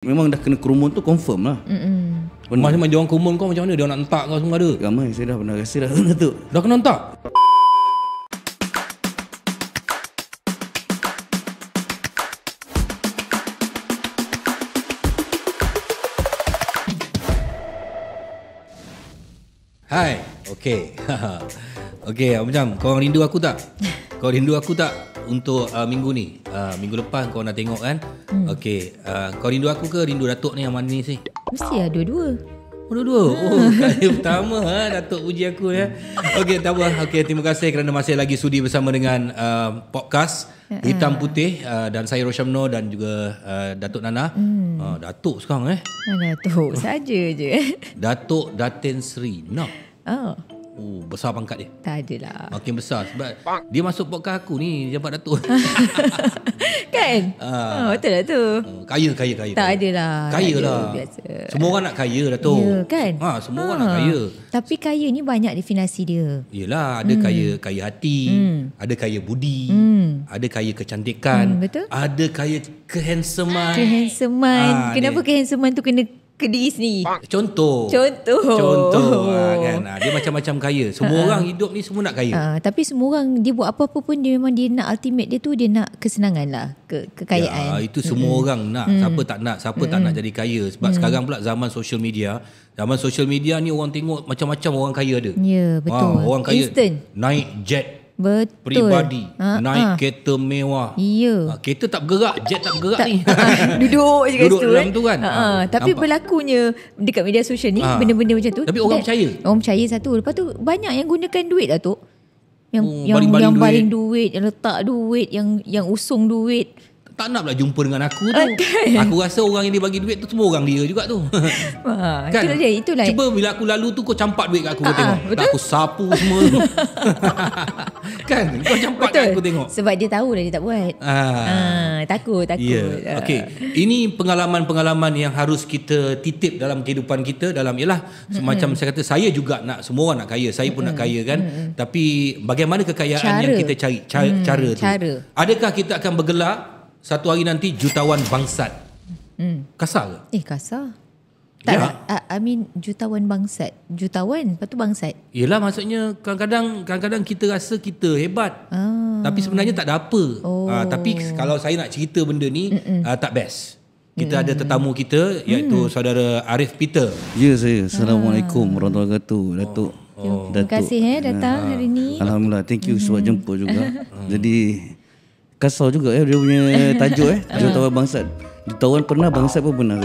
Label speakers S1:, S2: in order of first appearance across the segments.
S1: Memang dah kena kerumun tu confirm lah Mm-mm. Macam mana dia kerumun kau macam mana? Dia nak entak kau semua ada? Ramai saya dah pernah rasa dah kena tu Dah kena entak?
S2: Hai, okay Okay, macam korang rindu aku tak? Kau rindu aku tak? untuk uh, minggu ni. Uh, minggu lepas kau nak tengok kan. Hmm. Okey, uh, kau rindu aku ke rindu Datuk ni yang mana ni si?
S3: Mesti ada lah dua-dua. Oh, dua-dua. Ha. Oh, kali pertama
S2: ha, Datuk uji aku ya. Okey, tak apa. Okey, terima kasih kerana masih lagi sudi bersama dengan uh, podcast ha. Hitam Putih uh, dan saya Roshamno dan juga uh, Datuk Nana. Hmm. Uh, Datuk sekarang eh.
S3: Datuk saja je.
S2: Datuk Datin Sri. No. Oh. Uh, besar pangkat dia. Tak ada lah Makin besar sebab Pak. dia masuk podcast aku ni jabat Datuk.
S3: kan?
S2: Uh, oh, betul
S3: lah tu. Uh,
S2: kaya, kaya, kaya. Tak ada lah Kaya lah. Semua orang nak kaya Datuk. Ya kan? Ha, semua ha. orang nak kaya.
S3: Tapi kaya ni banyak definasi dia.
S2: Yelah ada hmm. kaya kaya hati, hmm. ada kaya budi, hmm. ada kaya kecantikan, hmm, betul? ada kaya kehandsaman.
S3: Kehandsaman. Ha, Kenapa kehandsaman tu kena ke diri sendiri
S2: contoh contoh contoh ah, kan ah, dia macam-macam kaya semua uh orang hidup ni semua nak kaya uh,
S3: tapi semua orang dia buat apa-apa pun dia memang dia nak ultimate dia tu dia nak kesenangan lah ke, kekayaan ya,
S2: itu semua mm-hmm. orang nak mm. siapa mm-hmm. tak nak siapa mm tak nak mm. jadi kaya sebab mm sekarang pula zaman social media zaman social media ni orang tengok macam-macam orang kaya ada ya betul ha, orang kaya Instant. naik jet
S3: Betul. Peribadi. Ha, naik ha.
S2: kereta mewah. Ya. Ha, kereta tak bergerak. Jet tak bergerak tak, ni. Ha, ha. duduk je kat situ. Duduk dalam eh. tu kan. Ha, ha, ha, tapi nampak.
S3: berlakunya dekat media sosial ni ha. benda-benda macam tu. Tapi orang dan, percaya. Orang percaya satu. Lepas tu banyak yang gunakan duit lah tu. Yang, oh, yang, baling yang baling duit. duit. Yang letak duit. Yang yang usung duit
S2: tak nak pula jumpa dengan aku tu. Okay. Aku rasa orang yang dia bagi duit tu semua orang dia juga tu. Ha, kan? itu dia, itulah. Cuba bila aku lalu tu kau campak duit kat aku uh tengok. Betul? aku sapu semua tu. kan? Kau campak kat aku tengok.
S3: Sebab dia tahu dah dia tak buat. Ha. Ha, takut, takut. Yeah. Ya, okay.
S2: Ini pengalaman-pengalaman yang harus kita titip dalam kehidupan kita dalam ialah semacam mm-hmm. saya kata saya juga nak semua orang nak kaya. Saya mm-hmm. pun nak kaya kan. Mm-hmm. Tapi bagaimana kekayaan cara. yang kita cari cara, mm, cara tu. Mm, cara. Adakah kita akan bergelak satu hari nanti jutawan bangsat. Hmm. Kasar ke?
S3: Eh kasar. Tak, yeah. I mean jutawan bangsat. Jutawan, lepas tu bangsat.
S2: Yelah maksudnya kadang-kadang kadang-kadang kita rasa kita hebat. Ah. Tapi sebenarnya tak ada apa. Ah, oh. Uh, tapi kalau saya nak cerita benda ni, uh, tak best. Kita mm ada tetamu kita iaitu mm saudara Arif Peter.
S1: Ya yes, saya. Yes. Assalamualaikum warahmatullahi wabarakatuh. Datuk. Oh. Oh. Terima kasih eh, datang uh, hari ni. Alhamdulillah. Thank you mm-hmm. sebab jemput juga. Jadi kasar juga eh, dia punya tajuk eh ah. dia tahu bangsa dia tahu pernah bangsa pun pernah ah.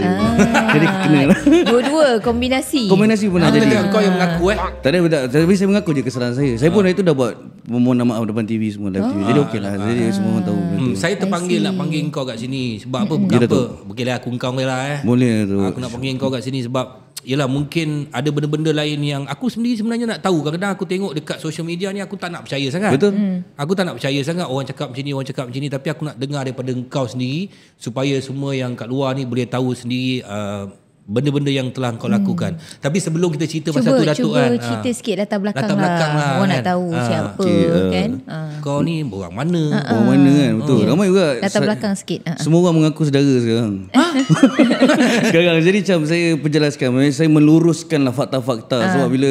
S1: Jadi kena
S3: Dua-dua kombinasi Kombinasi pernah ah. jadi ah. Kau yang mengaku eh
S1: Tadi ada tak, Tapi saya mengaku je kesalahan saya Saya pun ah. hari tu dah buat Memohon maaf depan TV semua live TV. Jadi oh. okeylah, ah.
S2: Jadi semua orang tahu hmm. Saya terpanggil nak panggil kau kat sini Sebab apa Bukan apa Bukilah aku engkau lah eh
S1: Boleh lah, tu Aku nak panggil
S2: kau kat sini sebab Yelah mungkin ada benda-benda lain yang aku sendiri sebenarnya nak tahu. Kadang-kadang aku tengok dekat social media ni aku tak nak percaya sangat. Betul. Hmm. Aku tak nak percaya sangat orang cakap macam ni, orang cakap macam ni. Tapi aku nak dengar daripada engkau sendiri supaya semua yang kat luar ni boleh tahu sendiri uh, benda-benda yang telah kau hmm. lakukan. Hmm. Tapi sebelum kita cerita cuba, pasal tu Datuk cuba kan. Cuba cerita ha.
S3: sikit latar belakang. Latar lah. belakang lah. Orang kan. nak tahu ha. siapa okay, uh, kan. Uh.
S2: Kau ni orang mana? Uh,
S1: Orang mana kan betul. Uh. Ramai juga. Latar belakang sikit. Uh. Semua orang mengaku saudara sekarang. sekarang jadi macam saya penjelaskan. Saya meluruskan lah fakta-fakta. Uh. Sebab bila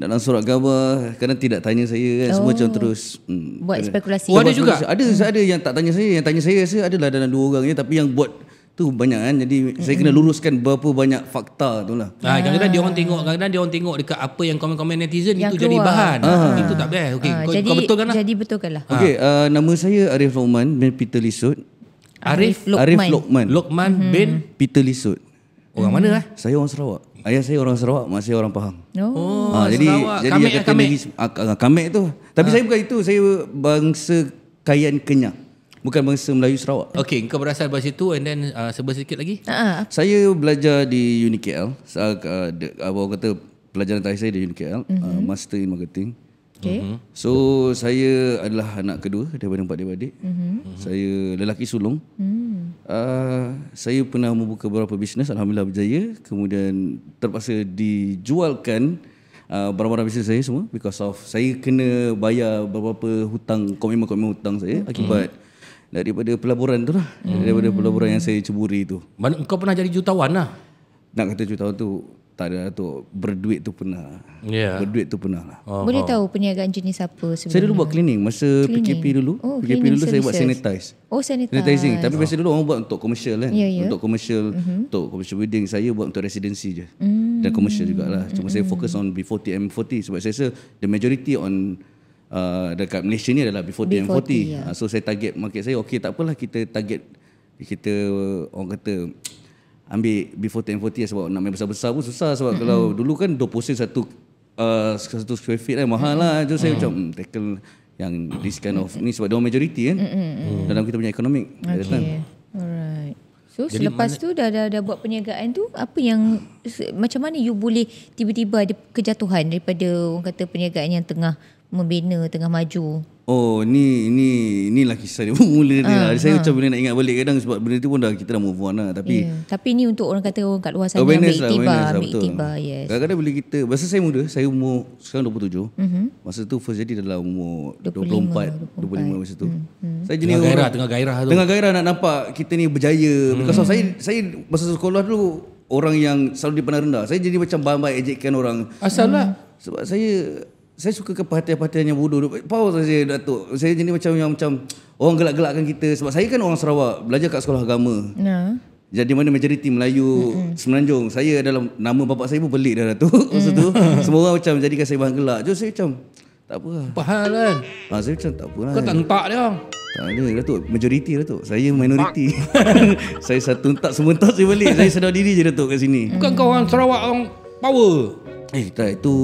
S1: dalam surat khabar kadang tidak tanya saya kan. Oh. Semua macam oh. terus. Hmm. Buat spekulasi. Oh, ada juga? Ada, hmm. ada yang tak tanya saya. Yang tanya saya rasa adalah dalam dua orang ni. Tapi yang buat tu banyak kan jadi mm-hmm. saya kena luruskan berapa banyak fakta tu lah ha, ah, ah. kadang-kadang
S2: dia orang tengok kadang-kadang dia orang tengok dekat apa yang komen-komen netizen yang itu keluar. jadi bahan ha. Ha. itu tak best okay. ha. jadi, kau betulkan lah
S3: jadi betulkan lah ha. okay,
S1: uh, nama saya Arif Lokman bin Peter Lisut Arif Lokman Arif Lokman, Lokman hmm. bin Peter Lisut Orang hmm. mana lah? Saya orang Sarawak. Ayah saya orang Sarawak, mak saya orang Pahang. Oh, ha, jadi, Sarawak. Jadi kamek lah kamek. tu. Tapi ha. saya bukan itu. Saya bangsa Kayan
S2: kenyang. Bukan bangsa Melayu Sarawak. Okey, kau berasal dari situ and then uh, sebab sikit lagi.
S3: Uh-huh.
S1: Saya belajar di UNIKL. Saya uh, de, kata pelajaran terakhir saya di UNIKL, uh-huh. uh, mhm. Master in Marketing. Okay. Uh-huh. Mhm. So saya adalah anak kedua daripada empat adik-beradik. Uh-huh. Uh-huh. Saya lelaki sulung. Uh-huh. Uh, saya pernah membuka beberapa bisnes, alhamdulillah berjaya. Kemudian terpaksa dijualkan uh, barang-barang bisnes saya semua because of saya kena bayar beberapa hutang, komitmen-komitmen hutang saya akibat uh daripada pelaburan tu lah hmm. daripada pelaburan yang saya ceburi tu mana kau pernah jadi jutawan lah nak kata jutawan tu tak ada tu berduit tu pernah yeah. berduit tu pernah lah oh, boleh oh. tahu
S3: perniagaan jenis apa sebenarnya saya dulu buat
S1: cleaning masa cleaning. PKP dulu oh, PKP dulu saya buat sanitize oh sanitize sanitizing tapi oh. biasa dulu orang buat untuk commercial kan yeah, yeah. untuk commercial mm-hmm. untuk commercial wedding saya buat untuk residency je mm. dan hmm. commercial jugalah cuma mm-hmm. saya hmm. fokus on B40 M40 sebab saya rasa the majority on uh, dekat Malaysia ni adalah before DM40. Yeah. Uh, so saya target market saya okey tak apalah kita target kita orang kata ambil before 1040 lah sebab nak main besar-besar pun susah sebab mm-hmm. kalau dulu kan 20 sen satu uh, satu square feet kan mahal lah jadi mm saya macam mm, tackle yang this kind of ni sebab dia majority kan mm-hmm. dalam kita punya ekonomi, okay.
S3: alright so jadi selepas mana, tu dah, dah, dah buat perniagaan tu apa yang macam mana you boleh tiba-tiba ada kejatuhan daripada orang kata perniagaan yang tengah membina tengah maju.
S1: Oh, ni ni inilah kisah dia mula ni ha, lah. Ah, saya ha. macam boleh nak ingat balik kadang sebab benda tu pun dah kita dah move on lah. Tapi yeah.
S3: tapi ni untuk orang kata orang kat luar sana ambil lah, tiba, lah, ambil lah, Yes.
S1: Kadang-kadang bila kita, masa saya muda, saya umur sekarang 27. Mm uh-huh. Masa tu first jadi dalam umur 25, 24, 25, 25 masa tu. Mm-hmm. Saya tengah jenis gairah, orang, tengah gairah tu. Tengah gairah nak nampak kita ni berjaya. Mm. Because saya saya masa sekolah dulu, orang yang selalu dipandang rendah. Saya jadi macam bambai ejekkan orang. Asal lah. Hmm. Sebab saya saya suka ke perhatian-perhatian yang bodoh Power saja Datuk Saya jadi macam yang macam Orang gelak-gelakkan kita Sebab saya kan orang Sarawak Belajar kat sekolah agama nah. Ya. Jadi mana majoriti Melayu mm-hmm. Semenanjung Saya dalam Nama bapa saya pun pelik dah Datuk mm. Masa tu mm. Semua orang macam Jadikan saya bahan gelak Jadi saya macam Tak apa lah Pahal lah kan ha, Saya macam tak apa lah. Kau tak entak dia tak ada Datuk Majoriti Datuk Saya minoriti Saya satu tak Semua entak saya balik Saya sedar diri je tu kat sini Bukan
S2: kau orang Sarawak
S1: Orang power Eh tak itu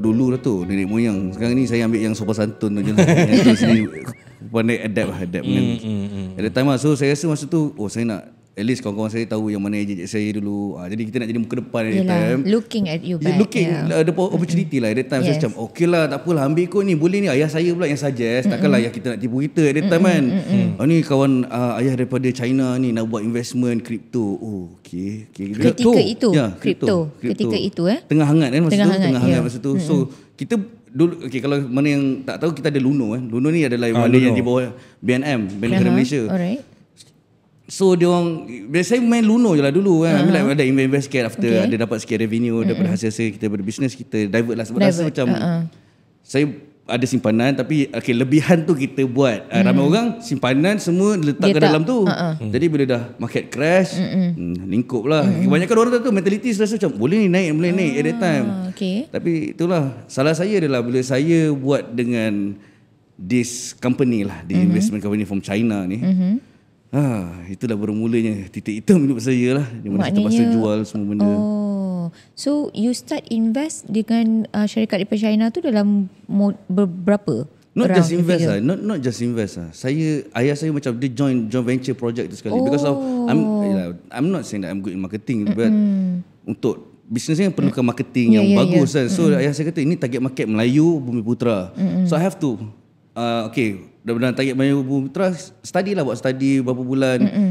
S1: dulu lah tu nenek moyang. Sekarang ni saya ambil yang sopan santun tu je lah. Yang tu sini pandai adapt lah adapt mm, dengan mm, mm. at time lah. So saya rasa masa tu oh saya nak At least kawan-kawan saya tahu yang mana agent saya dulu. Ha, jadi kita nak jadi muka depan at that time.
S3: Looking at you back. Looking yeah.
S1: ada opportunity mm lah at that time. Yes. Saya macam okey lah tak apalah ambil kot ni. Boleh ni ayah saya pula yang suggest. Mm-hmm. Takkanlah ayah kita nak tipu kita at that time mm-hmm. kan. Mm-hmm. Ha, ni kawan uh, ayah daripada China ni nak buat investment crypto. Oh okay. okay. Ketika crypto. itu. Ya yeah, crypto. Crypto. Ketika itu eh. Tengah hangat kan masa tengah tu. Hangat, tengah ya. hangat yeah. masa tu. Mm-hmm. So kita dulu okey kalau mana yang tak tahu kita ada Luno eh. Luno ni adalah ah, mana yang di bawah BNM, Bank Negara Malaysia. Alright. So dia orang Biasanya main luno je lah dulu kan uh-huh. like, Ada invest, invest sikit After okay. ada dapat sikit revenue uh-huh. Daripada hasil-hasil kita Daripada bisnes kita Divert lah Sebab rasa macam uh-huh. Saya ada simpanan Tapi okay, lebihan tu kita buat uh-huh. Ramai mm-hmm. orang Simpanan semua Letak ke dalam tu uh-huh. Jadi bila dah market crash uh-huh. hmm, Lingkup lah uh-huh. Kebanyakan orang tu Mentality rasa macam Boleh ni naik Boleh uh-huh. naik at that ah, time okay. Tapi itulah Salah saya adalah Bila saya buat dengan This company lah The uh-huh. investment company from China ni uh-huh. Ha, itulah bermulanya titik hitam hidup saya lah. Di mana Maknanya, saya jual semua benda.
S3: Oh, so you start invest dengan uh, syarikat di China tu dalam berapa? Not just invest lah.
S1: Not not just invest lah. Saya ayah saya macam dia join joint venture project tu sekali. Oh. Because of I'm oh. eh, lah, I'm not saying that I'm good in marketing, mm-hmm. but untuk bisnes yang perlukan mm. marketing yeah, yang yeah, bagus yeah. kan. So mm-hmm. ayah saya kata ini target market Melayu Bumi Putra. Mm-hmm. So I have to uh, okay dah benar target banyak Bumi Putra study lah buat study berapa bulan Mm-mm.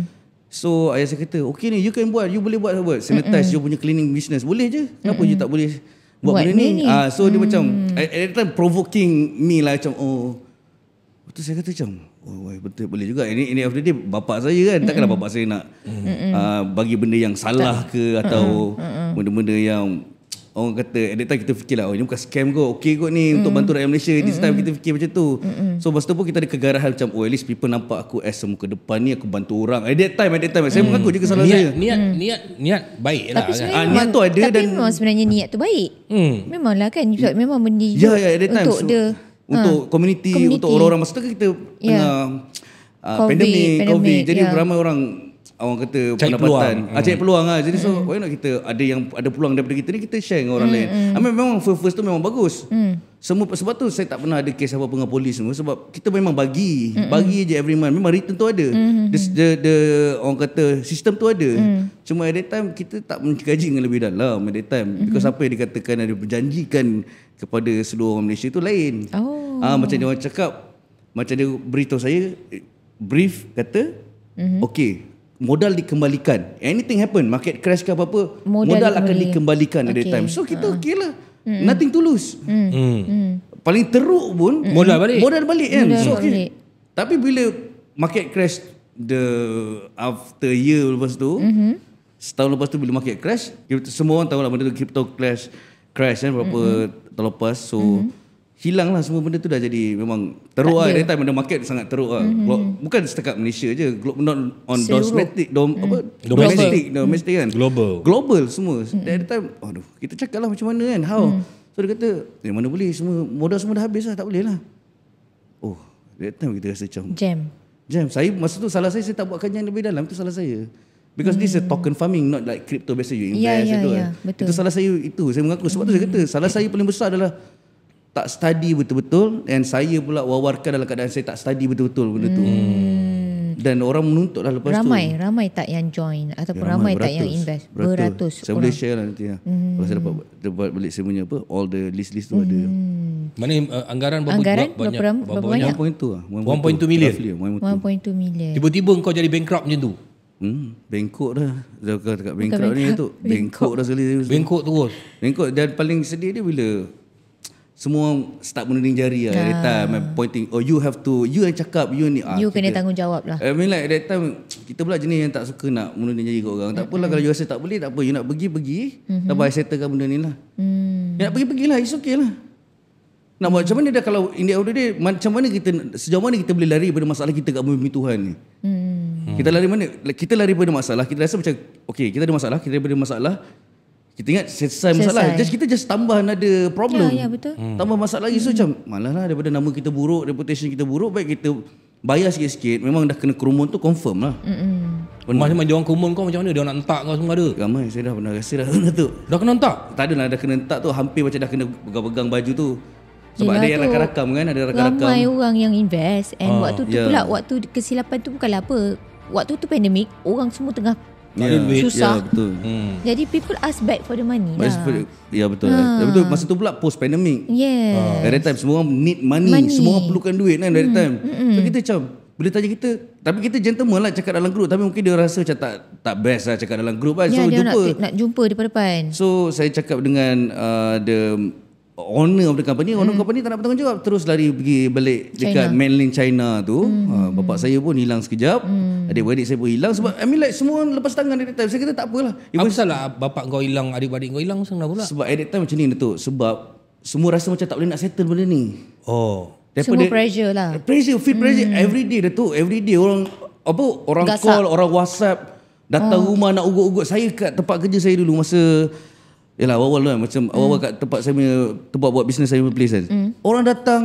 S1: so ayah saya kata okay ni you can buat you boleh buat apa-apa. sanitize you punya cleaning business boleh je kenapa Mm-mm. you tak boleh buat, buat benda ni, ni. Uh, so mm. dia macam mm. at, at time provoking me lah macam oh tu saya kata macam oh, boy, betul boleh juga ini ini of the day bapak saya kan takkanlah bapak saya nak uh, bagi benda yang salah ke atau Mm-mm. benda-benda yang orang kata at that time kita fikirlah oh ini bukan scam kot okay kot ni mm. untuk bantu rakyat Malaysia this time mm. kita fikir macam tu mm so masa tu pun kita ada kegarahan macam oh at least people nampak aku as muka depan ni aku bantu orang at that time at that time mm. saya mengaku juga salah niat, saya
S2: niat mm. niat
S1: niat baik lah tapi kan? memang, ah, niat tu ada tapi dan
S3: memang sebenarnya niat tu baik mm. memang lah kan sebab mm. memang benda
S1: ya, yeah, yeah, time, untuk so, dia untuk ha, community, community, untuk orang-orang masa tu kita yeah. Ya. tengah uh, COVID, pandemik, pandemik, COVID. Jadi yeah. ramai orang orang kata cari pendapatan peluang. Ah, hmm. Ah, cari peluang lah jadi so hmm. why not kita ada yang ada peluang daripada kita ni kita share dengan orang hmm. lain hmm. I mean, memang first, first tu memang bagus hmm. semua sebab tu saya tak pernah ada kes apa dengan polis semua sebab kita memang bagi hmm, hmm. bagi je every month memang return tu ada hmm. hmm the, the, the, orang kata sistem tu ada hmm. cuma at that time kita tak mengkaji dengan lebih dalam at that time hmm. because apa yang dikatakan ada perjanjikan kepada seluruh orang Malaysia tu lain oh. ah, macam dia orang cakap macam dia beritahu saya brief kata Mm-hmm. Okay modal dikembalikan anything happen market crash ke apa apa modal, modal akan beli. dikembalikan okay. at the time so kita uh okay lah mm. nothing to lose mm. Mm. paling teruk pun mm. modal balik modal balik kan modal so okay. balik. tapi bila market crash the after year lepas tu mm-hmm. setahun lepas tu bila market crash semua orang tahu lah benda tu crypto crash crash kan berapa mm-hmm. tahun lepas so mm-hmm lah semua benda tu dah jadi memang teruk tak lah. Dari time market sangat teruk lah. Mm-hmm. Bukan setakat Malaysia je. Glo- not on domestic, dom, mm. apa? Global. Mhm. domestic, kan. Global. Global semua. Mm-hmm. time, aduh, kita cakap lah macam mana kan. How? Mm. So dia kata, eh, mana boleh semua, modal semua dah habis lah. Tak boleh lah. Oh, that time kita rasa macam. Jam. Jam. Saya, masa tu salah saya, saya tak buat kajian lebih dalam. Itu salah saya. Because mm. this is hmm. token farming, not like crypto. Biasa you ya, invest. Yeah, yeah, yeah, Itu salah saya itu. Saya mengaku. Sebab mm. tu saya kata, salah saya paling besar adalah tak study betul-betul dan saya pula wawarkan dalam keadaan saya tak study betul-betul benda tu. Hmm. Dan orang menuntut lah lepas ramai, tu. Ramai,
S3: ramai tak yang join ataupun ya, ramai, ramai beratus, tak yang invest.
S1: Beratus. beratus saya orang. boleh share lah nanti ya. Hmm. Kalau saya dapat, dapat balik saya punya apa, all the list-list tu hmm. ada.
S2: Mana uh, anggaran berapa anggaran, banyak? Berapa banyak? 1.2 lah. 1.2 million. One 1.2 million. million. Tiba-tiba kau jadi bankrupt macam tu? Hmm, bengkok dah. Dah kata kat bengkok
S3: ni tu. Bengkok
S1: dah sekali. Bengkok terus. Bengkok dan paling sedih dia bila semua start menuding jari lah uh. at that time ah. pointing oh you have to you yang cakap you ni ah, you kena kita, tanggungjawab lah I mean like that time kita pula jenis yang tak suka nak menuding jari ke orang mm-hmm. tak apalah kalau you rasa tak boleh tak apa you nak pergi pergi mm-hmm. tak apa I settlekan benda ni lah mm. you nak pergi pergilah it's okay lah nak buat macam mana dah kalau in the order day macam mana kita sejauh mana kita boleh lari daripada masalah kita kat bumi Tuhan ni mm. Kita lari mana? Kita lari daripada masalah. Kita rasa macam, okay, kita ada masalah. Kita lari daripada masalah kita ingat selesai masalah just kita just tambah another problem ya, ya betul hmm. hmm. tambah masalah lagi so hmm. macam malahlah daripada nama kita buruk reputation kita buruk baik kita bayar sikit-sikit memang dah kena kerumun tu confirm lah
S3: hmm
S1: macam mana dia orang kerumun kau macam mana dia orang nak entak kau semua ada ramai saya dah pernah rasa dah kena tu dah kena entak tak adalah dah kena entak tu hampir macam dah kena pegang-pegang baju tu sebab Yelah ada yang rakam-rakam kan ada rakam-rakam ramai
S3: orang yang invest and ah, waktu tu yeah. pula waktu kesilapan tu bukanlah apa waktu tu pandemik orang semua tengah Yeah. Wait. Susah. Yeah,
S1: betul. Hmm.
S3: Jadi people ask back for the money. Lah. For,
S1: yeah, betul. Ha. Lah. Betul. Masa tu pula post pandemic. Yeah. Ha. time semua need money. money. Semua perlukan duit kan hmm. at that hmm. time. Hmm. So kita macam bila tanya kita tapi kita gentleman lah cakap dalam grup tapi mungkin dia rasa macam tak tak best lah cakap dalam grup kan. Yeah, so dia jumpa. Nak,
S3: nak jumpa depan-depan.
S1: So saya cakap dengan uh, the owner of the company mm. owner hmm. company tak nak bertanggungjawab terus lari pergi balik dekat China. mainland China tu mm. bapak saya pun hilang sekejap mm. adik-beradik saya pun hilang sebab I mean like semua lepas tangan at that time saya kata tak apalah apa salah bapak kau hilang adik-beradik kau hilang kenapa sebab at that time macam ni tu, sebab semua rasa macam tak boleh nak settle benda ni oh Daripada semua pressure
S3: lah pressure feel pressure hmm. every
S1: mm. tu, every day orang apa orang Gasak. call orang whatsapp datang oh. rumah nak ugut-ugut saya kat tempat kerja saya dulu masa Yalah awal-awal kan Macam mm. awal-awal kat tempat saya punya Tempat buat bisnes saya punya place kan mm. Orang datang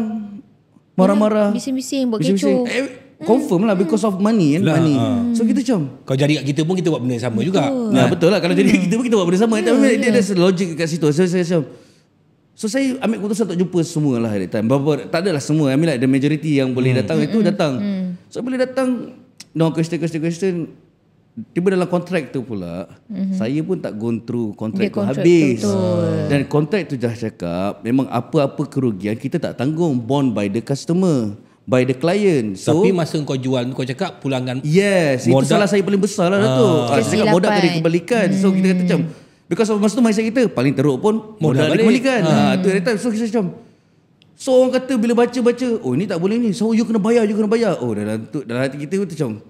S1: Marah-marah Bising-bising Buat kecoh eh, Confirm lah hmm. Because of money kan lah, money. Uh. So kita macam
S2: kalau jadi kat kita pun Kita buat benda yang sama betul. juga nah, Betul lah Kalau jadi kat hmm. kita pun Kita buat benda sama Tapi yeah. dia ada logic kat situ So saya macam
S1: So saya ambil keputusan Tak jumpa semua lah at time Berapa, Tak adalah semua I mean like the majority Yang boleh mm. datang mm. itu hmm. datang mm. So bila datang No question question question tiba dalam kontrak tu pula mm-hmm. saya pun tak go through kontrak tu habis tu. Ah. dan kontrak tu dah cakap memang apa-apa kerugian kita tak tanggung bond by the customer by the client so, tapi masa
S2: kau jual kau cakap pulangan yes modal. itu salah saya paling besar lah uh, tu saya ah. cakap modal tadi
S1: kembalikan mm. so kita kata macam because of masa tu mindset kita paling teruk pun modal, modal dikembalikan uh. ha, tu, so kita macam So orang kata bila baca-baca, oh ini tak boleh ni. So you kena bayar, you kena bayar. Oh dalam tu dalam hati kita tu macam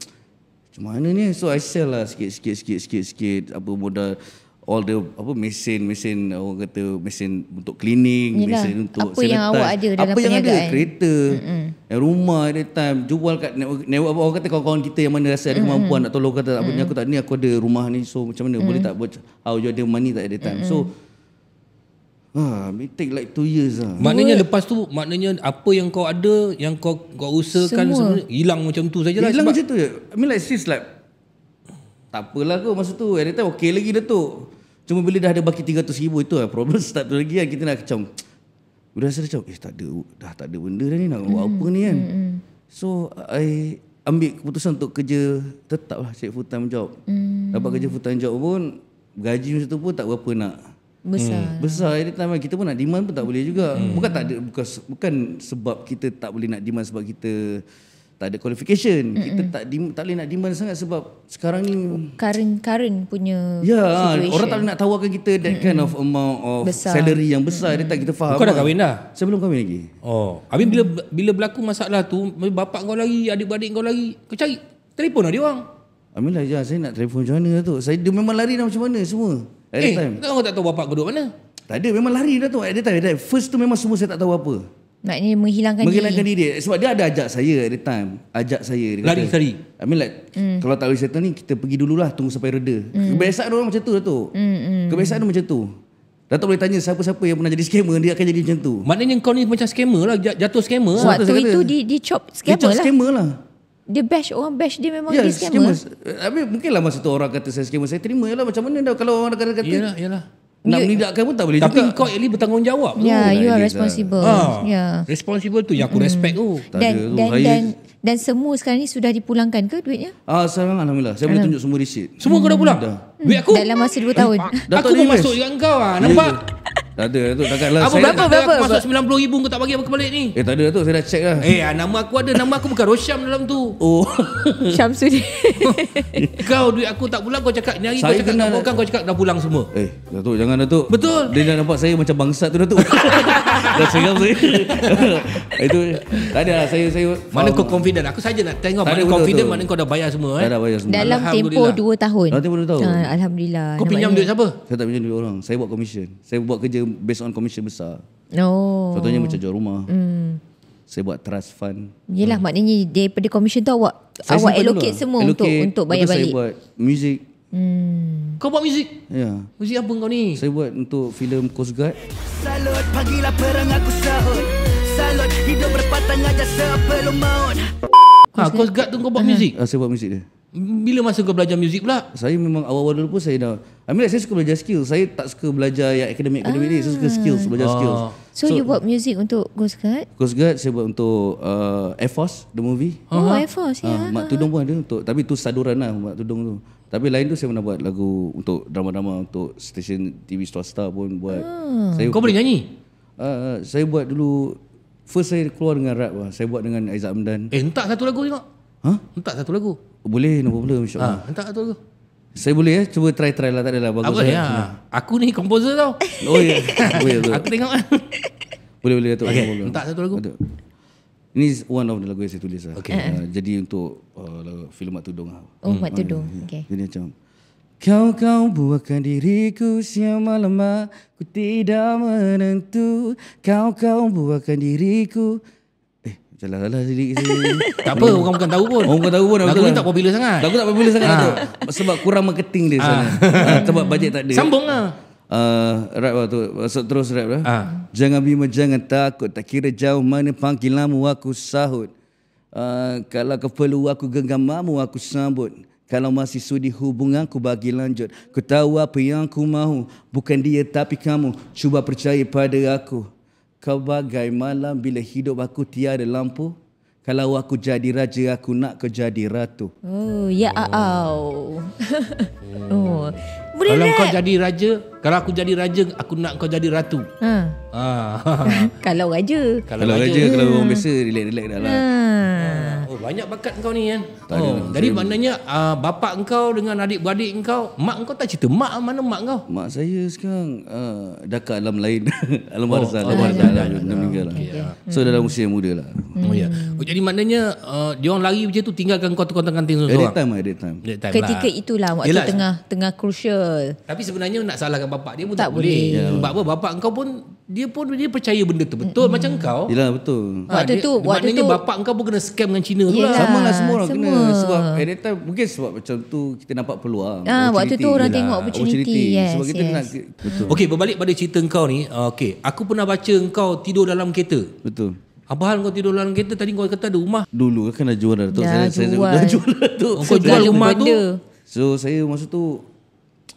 S1: macam mana ni? So I sell lah sikit sikit sikit sikit sikit apa modal all the apa mesin mesin orang kata mesin untuk cleaning, Yelah. mesin untuk apa yang awak ada dalam apa perniagaan? yang ada kereta mm-hmm. rumah ada time jual kat network, network, orang kata kawan-kawan kita yang mana rasa ada kemampuan mm-hmm. nak tolong kata apa mm-hmm. ni aku tak ni aku ada rumah ni so macam mana mm-hmm. boleh tak buat
S2: how you ada money tak ada time mm-hmm. so Ha, it take like two years lah. Maknanya What? lepas tu, maknanya apa yang kau ada, yang kau kau usahakan semua, semua hilang macam tu saja lah. Hilang macam tu je. I mean like, sis like, tak apalah kau masa tu. At that time, okay lagi dah
S1: tu. Cuma bila dah ada baki RM300,000 itu lah, problem start tu lagi kan. Kita nak macam, Udah rasa macam, eh tak ada, dah tak ada benda dah ni nak buat mm. apa ni kan. Mm. So, I ambil keputusan untuk kerja tetap lah, cari full time job. Mm. Dapat kerja full time job pun, gaji macam tu pun tak berapa nak besar. Hmm. Besar time kita pun nak demand pun tak boleh juga. Hmm. Bukan tak ada bukan bukan sebab kita tak boleh nak demand sebab kita tak ada qualification. Mm-mm. Kita hmm. tak dim, tak boleh nak demand sangat sebab sekarang ni current current punya Ya, situation. orang tak boleh nak
S2: tawarkan kita that Mm-mm. kind of hmm. amount of besar. salary yang hmm, besar. Mm-mm. Dia tak kita faham. Kau dah kan? kahwin dah? Saya belum kahwin lagi. Oh, habis mm. bila bila berlaku masalah tu, bapak kau lagi, adik adik kau lagi, kau cari telefonlah dia orang. Alhamdulillah, ya, saya nak telefon macam mana tu. Saya, dia memang lari dah macam mana
S1: semua eh, time. kau tak tahu bapak kau duduk mana? Tak ada, memang lari dah tu. At the time, First tu memang semua saya tak tahu apa.
S3: Maknanya menghilangkan, menghilangkan diri.
S1: Menghilangkan diri. Sebab dia ada ajak saya at the time. Ajak saya. Dia lari, lari. I mean like, mm. kalau tak boleh settle ni, kita pergi dululah. Tunggu sampai reda. Mm. Kebiasaan orang macam tu, Dato. Mm, hmm. Kebiasaan orang macam tu. Dato boleh tanya siapa-siapa yang pernah jadi scammer, dia akan jadi macam tu. Maknanya kau ni macam scammer lah. Jatuh scammer lah. Waktu itu dia,
S3: dia chop scammer dia chop lah. lah dia bash orang bash dia memang yeah, dia scammer.
S1: scammer. Tapi mungkinlah masa tu orang kata saya scammer saya terima lah macam mana kalau
S2: orang kata kata. Iyalah, iyalah. Nak menindakkan pun tak boleh tapi juga. kau ni bertanggungjawab. Ya, yeah, oh, you are responsible. Ah. Ya. yeah. Responsible tu yang aku hmm. respect tu. Dan, tu. Dan, dan,
S3: dan semua sekarang ni sudah dipulangkan ke duitnya?
S1: Ah, sekarang Alhamdulillah. Saya boleh tunjuk semua receipt. Semua mm. kau dah pulang? Hmm. Dah.
S3: Duit aku? Dalam masa 2
S2: tahun. aku pun masuk dengan kau lah. Nampak?
S1: Tak ada tu takkan lah. Apa berapa
S2: berapa? masuk sembilan puluh ribu kau tak bagi aku balik ni. Eh tak ada tu saya dah check lah. Eh ah, nama aku ada nama aku bukan Rosham dalam tu. Oh. Syamsul. kau duit aku tak pulang kau cakap ni hari kau cakap nak bukan kau cakap dah
S1: pulang semua. Eh tu jangan tu. Betul. Dia dah nampak saya macam bangsa tu dah tu. dah seram
S2: saya. Itu tak ada lah, saya saya mana kau confident aku saja nak tengok mana confident mana kau dah bayar semua eh. Tak bayar semua. Dalam tempoh
S3: 2 tahun. Dalam tempoh 2 tahun. Ah, alhamdulillah. Kau pinjam
S1: duit siapa? Saya tak pinjam duit orang. Saya buat komisen. Saya buat kerja based on commission besar. Oh. Contohnya macam jual rumah. Hmm. Saya buat trust fund.
S3: Yelah hmm. maknanya daripada commission tu awak saya awak allocate dulu. semua allocate, untuk untuk bayar balik.
S1: Saya buat music. Hmm. Kau buat music? Ya. Yeah. Music apa kau ni? Saya buat untuk filem Coast Guard. Salut lah perang aku sahut. Salut hidup berpatah aja sebelum maut. Ha, Coast Guard tu kau buat uh-huh. music? Ah saya buat music dia. Bila masa kau belajar muzik pula? Saya memang awal-awal dulu pun saya dah I mean like, saya suka belajar skill. Saya tak suka belajar yang akademik-akademik ah. Saya suka skills, belajar ah. skills. So, so you
S3: buat music untuk Ghost Guard?
S1: Ghost Guard saya buat untuk uh, Air Force, the movie. Oh, uh-huh. Air Force, ya. Yeah. Uh, Mak Tudung pun ada untuk, tapi tu saduran lah Mak Tudung tu. Tapi lain tu saya pernah buat lagu untuk drama-drama, untuk stesen TV swasta pun buat. Ah. Saya, Kau boleh nyanyi? Uh, saya buat dulu, first saya keluar dengan rap lah. Saya buat dengan Aizat Amdan. Eh, entah satu lagu tengok. Hah? Entah satu lagu. Boleh, no problem insyaAllah ha, ah, Hantar tu saya boleh ya, cuba try try lah tak adalah bagus. Apa ya? ya.
S2: Aku ni komposer tau. Oh ya. boleh, boleh. Aku tengok.
S1: boleh boleh tu. Okay. Boleh. Entah satu lagu. Atuk. Ini one of the lagu yang saya tulis lah. Okay. Uh, ah, uh. jadi untuk uh, filem Mak Tudung. Lah. Oh, hmm. Mak Tudung. Uh, ya. okay. Jadi macam. Kau-kau buahkan diriku siang malam aku tidak menentu. Kau-kau buahkan diriku macam lah lah sidik Tak apa, orang bukan tahu pun. Orang bukan tahu pun. Lagu ni tak popular sangat. Lagu tak popular sangat. Ha. Ah. Tu. Sebab kurang marketing dia ha. sana. Ah, sebab bajet tak ada. Sambung lah. Uh, rap waktu lah masuk terus rap lah. Ha. Jangan bima jangan takut tak kira jauh mana panggilanmu aku sahut. Uh, kalau kau perlu aku genggamamu aku sambut. Kalau masih sudi hubungan ku bagi lanjut. Ku tahu apa yang ku mahu. Bukan dia tapi kamu. Cuba percaya pada aku. Kau bagai malam bila hidup aku tiada lampu. Kalau aku jadi raja, aku nak kau jadi
S2: ratu.
S3: Oh, ya au. Oh. oh.
S2: Boleh kalau rap. kau jadi raja, kalau aku jadi raja, aku nak kau jadi ratu. Ha. Ha. kalau raja. Kalau, kalau raja, raja kalau orang biasa relax-relax dah lah. Ha. Oh, banyak bakat kau ni kan. Tak oh, Jadi maknanya uh, bapak kau dengan adik-beradik kau, mak kau tak cerita. Mak mana mak kau? Mak saya sekarang uh, dah ke alam lain. alam warza. Oh, alam warza. Alam warza. Alam
S1: warza. So dalam usia muda lah.
S2: Hmm. Oh, ya. Oh, jadi maknanya uh, dia orang lari macam tu tinggalkan kau tukang-tukang tinggal seorang. At that time. lah, that Ketika itulah waktu
S3: tengah tengah crucial Betul.
S2: Tapi sebenarnya nak salahkan bapak dia pun tak, tak boleh. Ya. Sebab yeah. apa bapak engkau pun dia pun dia percaya benda tu betul hmm macam kau. Yalah betul. Ha, waktu dia, tu waktu maknanya bapak engkau pun kena scam dengan Cina tu lah. Sama lah semua orang kena sebab at mungkin sebab macam tu kita nampak peluang. Ah waktu tu orang yelah. tengok opportunity. opportunity. Yes, sebab kita yes. betul. Okey berbalik pada cerita engkau ni. Ah, okey aku pernah baca engkau tidur dalam kereta. Betul. Apa hal kau tidur dalam kereta tadi kau kata ada rumah?
S1: Dulu kan kena jual dah tu. saya, jual. Saya, dah jual tu. Kau jual rumah tu. So saya masa tu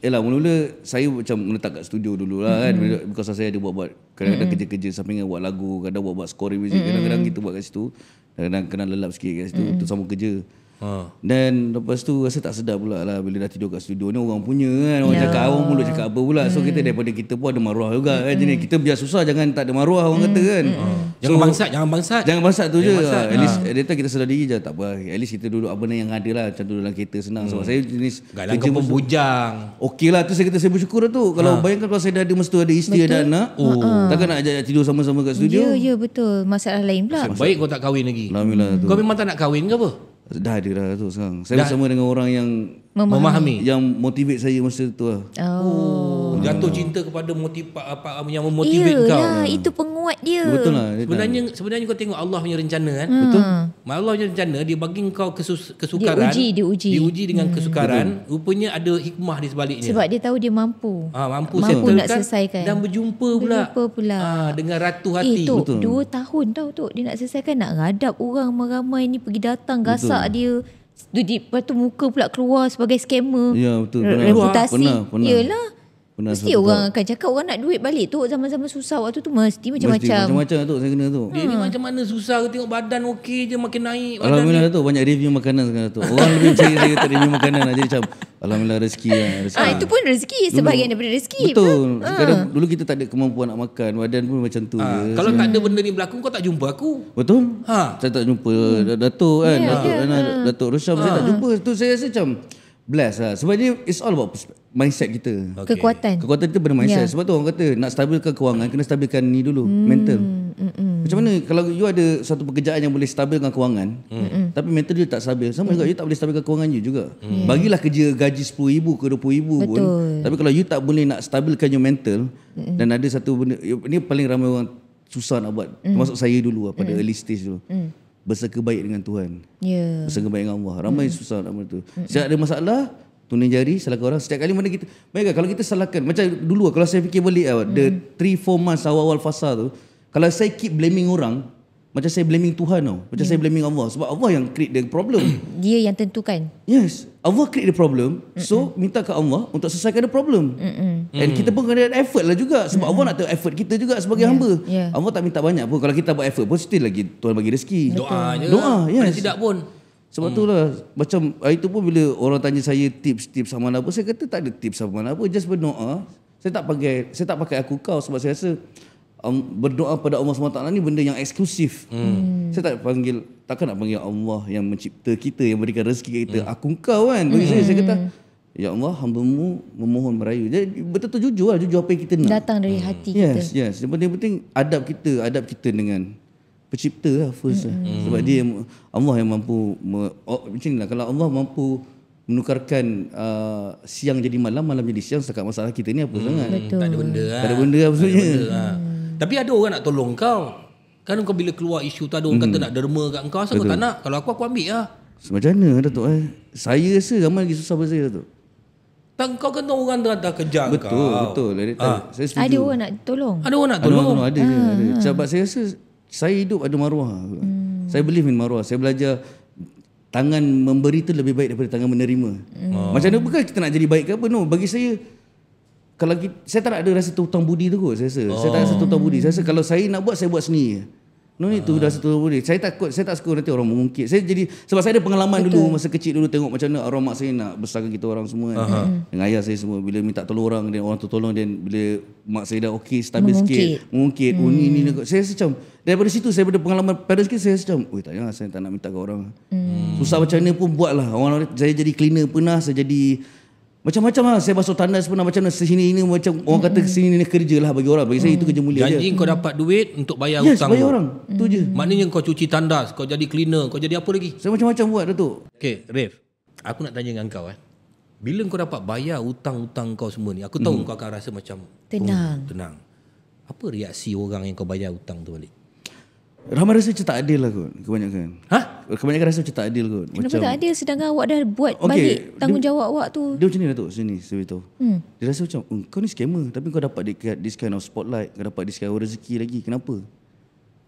S1: Yalah mula-mula saya macam meletak kat studio dulu lah kan mm-hmm. Because saya ada buat-buat Kadang-kadang mm-hmm. kerja-kerja sampingan buat lagu Kadang-kadang buat-buat scoring music mm-hmm. Kadang-kadang kita buat kat situ Kadang-kadang kena lelap sikit kat situ mm-hmm. Itu sama kerja Ha. Dan lepas tu rasa tak sedap pula lah bila dah tidur kat studio ni orang punya kan orang yeah. cakap awam mulut cakap apa pula so mm. kita daripada kita pun ada maruah juga mm. kan jadi hmm. kita biar susah jangan tak ada maruah orang mm. kata kan mm.
S2: so, jangan bangsat jangan
S1: bangsat jangan bangsat tu jangan je bangsat. Lah. at least ha. Yeah. kita sedar diri je tak apa at least kita duduk apa yang ada lah macam tu dalam kereta senang mm. sebab hmm. saya jenis galang kerja pun bujang okay lah tu saya kata saya bersyukur lah tu kalau ha. bayangkan kalau saya dah ada mesti ada isteri ada anak oh. Ha-ha. takkan nak ajak tidur sama-sama kat studio ya
S3: yeah, yeah, betul masalah lain pula baik
S1: kau tak kahwin lagi Alhamdulillah tu. kau memang tak nak kahwin ke apa Dah ada dah tu sekarang Saya dah. bersama dengan orang yang
S3: memahami. memahami
S1: yang motivate saya masa tu lah.
S2: Oh. Jatuh cinta kepada motiv apa yang memotivate Yalah, kau. Ya, itu
S3: penguat dia. Betul lah.
S2: Sebenarnya dia. sebenarnya kau tengok Allah punya rencana kan? Hmm. Betul. Hmm. Allah punya rencana dia bagi kau kesus, kesukaran. Dia uji, dia uji. Dia uji dengan hmm. kesukaran, Betul. rupanya ada hikmah di sebaliknya. Sebab
S3: dia tahu dia mampu.
S2: Ah, ha, mampu, mampu nak kan? selesaikan. Dan berjumpa pula. Berjumpa pula. ha, dengan ratu hati. Eh, tuk, Betul. Dua
S3: tahun tau tu dia nak selesaikan nak radap orang meramai ni pergi datang gasak Betul. dia. Tu dia lepas muka pula keluar sebagai scammer. Ya betul. Reputasi. Pernah, pernah, pernah. Yalah. Pernah mesti orang tahu. akan cakap orang nak duit balik tu zaman-zaman susah waktu tu mesti macam-macam. Mesti macam-macam
S1: tu saya kena tu. Dia ni hmm.
S2: macam mana susah ke tengok badan okey je makin naik Alhamdulillah
S1: tu banyak review makanan sekarang tu. Orang lebih cari saya kata review makanan jadi macam alhamdulillah rezeki ah. Rezeki. Ah itu pun
S2: rezeki sebahagian
S3: daripada rezeki. Betul. Pun. Ah. Sekarang
S1: dulu kita tak ada kemampuan nak makan badan pun macam tu. Ha, je. kalau tak
S2: ada benda ni berlaku kau tak jumpa aku.
S1: Betul. Ha. Saya tak jumpa hmm. Datuk kan. Yeah, Datuk, yeah. Ya. Datuk, ha. saya tak ah. jumpa. Tu saya rasa macam bless lah. Sebab ni it's all about mindset kita. Okay. Kekuatan. Kekuatan kita benda mindset. Yeah. Sebab tu orang kata nak stabilkan kewangan kena stabilkan ni dulu, mm. mental. Mm-mm. Macam mana kalau you ada satu pekerjaan yang boleh stabilkan kewangan, hmm. Mm-mm. tapi mental dia tak stabil. Sama mm. juga you tak boleh stabilkan kewangan you juga. Mm. Bagilah kerja gaji 10,000 ke 20,000 pun, tapi kalau you tak boleh nak stabilkan your mental Mm-mm. dan ada satu benda ni paling ramai orang susah nak buat. Mm. Termasuk saya dulu lah, pada mm. early stage tu. Mm. Bersekebaik dengan Tuhan. Ya. Yeah. Bersekebaik dengan Allah. Ramai mm. susah nak benda tu. Mm-mm. Siap ada masalah tunai jari salahkan orang setiap kali mana kita bayangkan kalau kita salahkan macam dulu kalau saya fikir balik mm. the 3 hmm. 4 months awal-awal fasa tu kalau saya keep blaming orang macam saya blaming Tuhan tau macam yeah. saya hmm. blaming Allah sebab Allah yang create the problem dia
S3: yang tentukan
S1: yes Allah create the problem Mm-mm. so minta ke Allah untuk selesaikan the problem Mm-mm. and kita pun kena effort lah juga sebab Mm-mm. Allah nak tengok effort kita juga sebagai yeah. hamba yeah. Allah tak minta banyak pun kalau kita buat effort pun still lagi Tuhan bagi rezeki doa je doa yes. tidak pun sebab hmm. itulah macam itu pun bila orang tanya saya tips-tips sama apa saya kata tak ada tips sama apa just berdoa. Saya tak pakai saya tak pakai aku kau sebab saya rasa um, berdoa pada Allah SWT ni benda yang eksklusif. Hmm. hmm. Saya tak panggil takkan nak panggil Allah yang mencipta kita yang berikan rezeki kita hmm. aku kau kan. Bagi hmm. saya saya kata hmm. Ya Allah, hamba-Mu memohon merayu. Jadi betul tu jujur lah, jujur apa yang kita nak. Datang dari hati yes, kita. Yes, yes. Yang penting-penting adab kita, adab kita dengan pencipta lah first lah. Hmm. sebab dia Allah yang mampu oh, macam lah kalau Allah mampu menukarkan uh, siang jadi malam malam jadi siang setakat masalah kita
S2: ni apa hmm. sangat Betul. Lah. tak ada benda lah. tak ada benda lah, maksudnya ada benda lah. hmm. tapi ada orang nak tolong kau kan kau bila keluar isu tu ada orang hmm. kata mm. nak derma kat kau asal kau tak nak kalau aku aku ambil lah
S1: macam mana Datuk eh saya rasa ramai lagi susah pada saya Datuk
S2: tak, kau kena orang dah, dah kejar betul, kau. Betul, betul. Ha.
S1: Ah. Ada orang
S3: nak tolong. Ada orang nak tolong. Ada, ada, ada. Ah, ha. Sebab ah.
S1: saya rasa saya hidup ada maruah. Hmm. Saya believe in maruah. Saya belajar tangan memberi tu lebih baik daripada tangan menerima. Hmm. Macam mana bukan kita nak jadi baik ke apa? No, bagi saya kalau kita, saya tak ada rasa hutang budi tu kot saya rasa. Oh. Saya tak ada rasa oh. hutang budi. Saya rasa kalau saya nak buat saya buat sendiri. No need to dah setuju boleh. Saya takut, saya tak suka nanti orang mengungkit. Saya jadi sebab saya ada pengalaman Betul. dulu masa kecil dulu tengok macam mana arwah mak saya nak besarkan kita orang semua uh-huh. kan. Hmm. Dengan ayah saya semua bila minta tolong orang dan orang tu tolong dan bila mak saya dah okey stabil mengungkit. sikit, mengungkit, oh, hmm. ini ni nak. Saya macam daripada situ saya ada pengalaman pada sikit saya macam, "Oi, tak payah lah, saya tak nak minta ke orang." Hmm. Susah macam mana pun buatlah. Orang saya jadi cleaner pernah, saya jadi macam-macam lah Saya basuh tandas pun Macam mana sini ini Macam orang mm-hmm. kata hmm. sini ini kerja lah Bagi orang Bagi mm. saya itu kerja mulia Janji je. kau
S2: dapat duit Untuk bayar yes, hutang bayar orang Itu mm. je hmm. Maknanya kau cuci tandas Kau jadi cleaner Kau jadi apa lagi Saya macam-macam buat tu. Okay Rev Aku nak tanya dengan kau eh Bila kau dapat bayar Hutang-hutang kau semua ni Aku tahu mm. kau akan rasa macam Tenang oh, Tenang Apa reaksi orang yang kau bayar hutang tu balik Ramai rasa macam tak adil lah kot Kebanyakan Ha? Kebanyakan rasa macam tak adil kot Kenapa macam, tak adil
S3: Sedangkan awak dah buat okay, balik Tanggungjawab dia, awak tu Dia
S1: macam ni Datuk lah sini, ni hmm. Dia rasa macam hmm, Kau ni scammer Tapi kau dapat this kind of spotlight Kau dapat this kind of rezeki lagi Kenapa?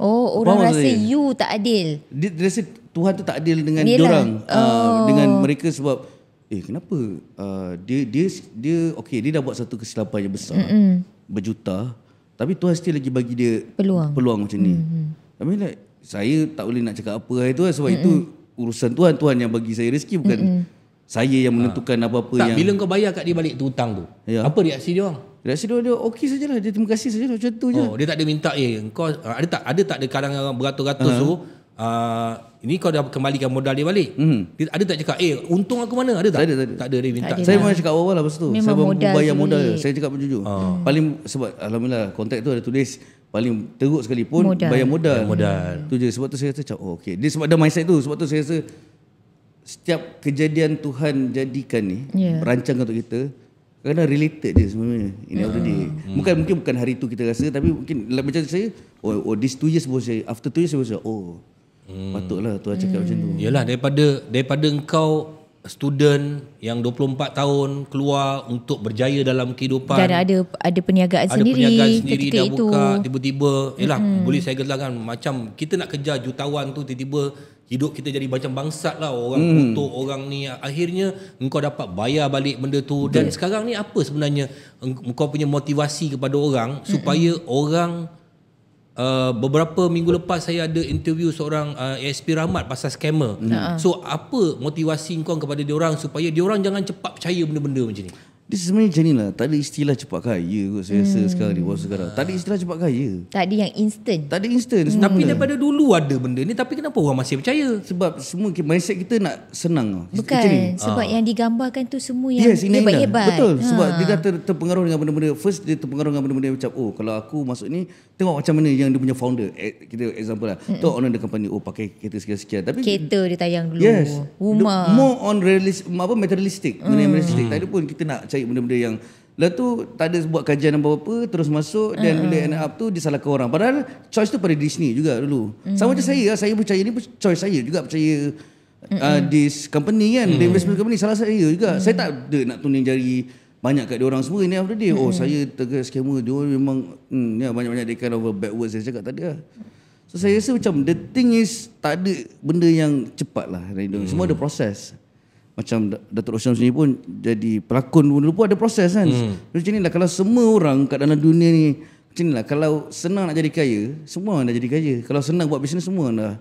S3: Oh orang Faham rasa saya? you tak adil
S1: dia, dia rasa Tuhan tu tak adil dengan Yelah. diorang ah, oh. uh, Dengan mereka sebab Eh kenapa uh, dia, dia dia Okay dia dah buat satu kesilapan yang besar Mm-mm. Berjuta Tapi Tuhan still lagi bagi dia Peluang Peluang macam ni mm-hmm. I mean like saya tak boleh nak cakap apa itu lah sebab Mm-mm. itu urusan Tuhan Tuhan yang bagi saya rezeki bukan Mm-mm.
S2: saya yang menentukan ah. apa-apa tak, yang bila kau bayar kat dia balik tu hutang tu ya. apa reaksi dia orang reaksi dia dia okey sajalah dia terima kasih sajalah macam tu oh, je dia tak ada minta eh kau ah, ada tak ada tak ada kadang beratus-ratus ha. tu ha. so, uh, ini kau dah kembalikan modal dia balik. Hmm. Dia ada tak cakap, eh untung
S1: aku mana? Ada tak? Tak ada.
S2: Tak ada, tak ada dia minta. Tak ada saya lah. memang cakap
S1: awal-awal lah pasal tu. Memang saya modal bayar modal. Saya cakap jujur. Hmm. Ah. Paling sebab Alhamdulillah kontak tu ada tulis paling teruk sekali pun modal. bayar modal. Bayar modal. Tu je sebab tu saya rasa oh okey. Dia sebab ada mindset tu sebab tu saya rasa setiap kejadian Tuhan jadikan ni yeah. Ya. rancangkan untuk kita kerana related dia sebenarnya ini hmm. already hmm. bukan mungkin bukan hari tu kita rasa tapi mungkin like, macam saya oh oh this two years
S2: sebelum saya after two years saya rasa oh hmm. patutlah tu cakap hmm. macam tu hmm. yalah daripada daripada engkau student yang 24 tahun keluar untuk berjaya dalam kehidupan dan ada
S3: ada perniagaan ada sendiri ada perniagaan sendiri dah itu. buka
S2: tiba-tiba yalah hmm. boleh saya katakan macam kita nak kejar jutawan tu tiba-tiba hidup kita jadi macam bangsat lah orang hmm. kutuk orang ni akhirnya engkau dapat bayar balik benda tu dan yeah. sekarang ni apa sebenarnya engkau punya motivasi kepada orang supaya hmm. orang uh, beberapa minggu lepas saya ada interview seorang uh, ASP Rahmat pasal scammer. Hmm. So apa motivasi kau kepada dia orang supaya dia orang jangan cepat percaya benda-benda macam ni? This sebenarnya macam ni lah Tak ada istilah
S1: cepat kaya kot Saya rasa hmm. sekarang ni Buat sekarang Tak ada istilah cepat kaya
S2: Tak ada yang instant Tak ada instant hmm. Tapi lah. daripada dulu ada benda ni Tapi kenapa orang masih percaya Sebab semua mindset kita nak senang lah. Bukan Sebab ha.
S3: yang digambarkan tu Semua yang yes, hebat-hebat Betul ha. Sebab dia
S2: dah ter- terpengaruh
S1: dengan benda-benda First dia terpengaruh dengan benda-benda Macam oh kalau aku masuk ni Tengok macam mana yang dia punya founder eh, Kita example lah hmm. Tengok owner the company Oh pakai kereta sekian-sekian Tapi Kereta dia
S3: tayang dulu Yes Rumah More
S1: on realistic, apa, materialistic hmm. Mengenai realistic Tak ada pun kita nak cari cari benda-benda yang Lepas tu tak ada buat kajian apa-apa Terus masuk uh-huh. Dan bila end up tu Dia salahkan orang Padahal choice tu pada Disney juga dulu mm. Sama macam saya Saya percaya ni choice saya juga Percaya uh, this company kan mm. The investment company Salah saya juga mm. Saya tak ada nak tuning jari banyak kat dia orang semua ini after dia mm-hmm. oh saya tegas scammer dia orang memang hmm, ni ya, banyak-banyak dia kind of bad words saya cakap tadi lah so saya rasa macam the thing is tak ada benda yang cepat lah mm. semua ada mm. proses macam Datuk Roshan sendiri pun jadi pelakon pun dulu pun ada proses kan. Hmm. Macam inilah kalau semua orang kat dalam dunia ni macam inilah kalau senang nak jadi kaya, semua orang dah jadi kaya. Kalau senang buat bisnes semua orang dah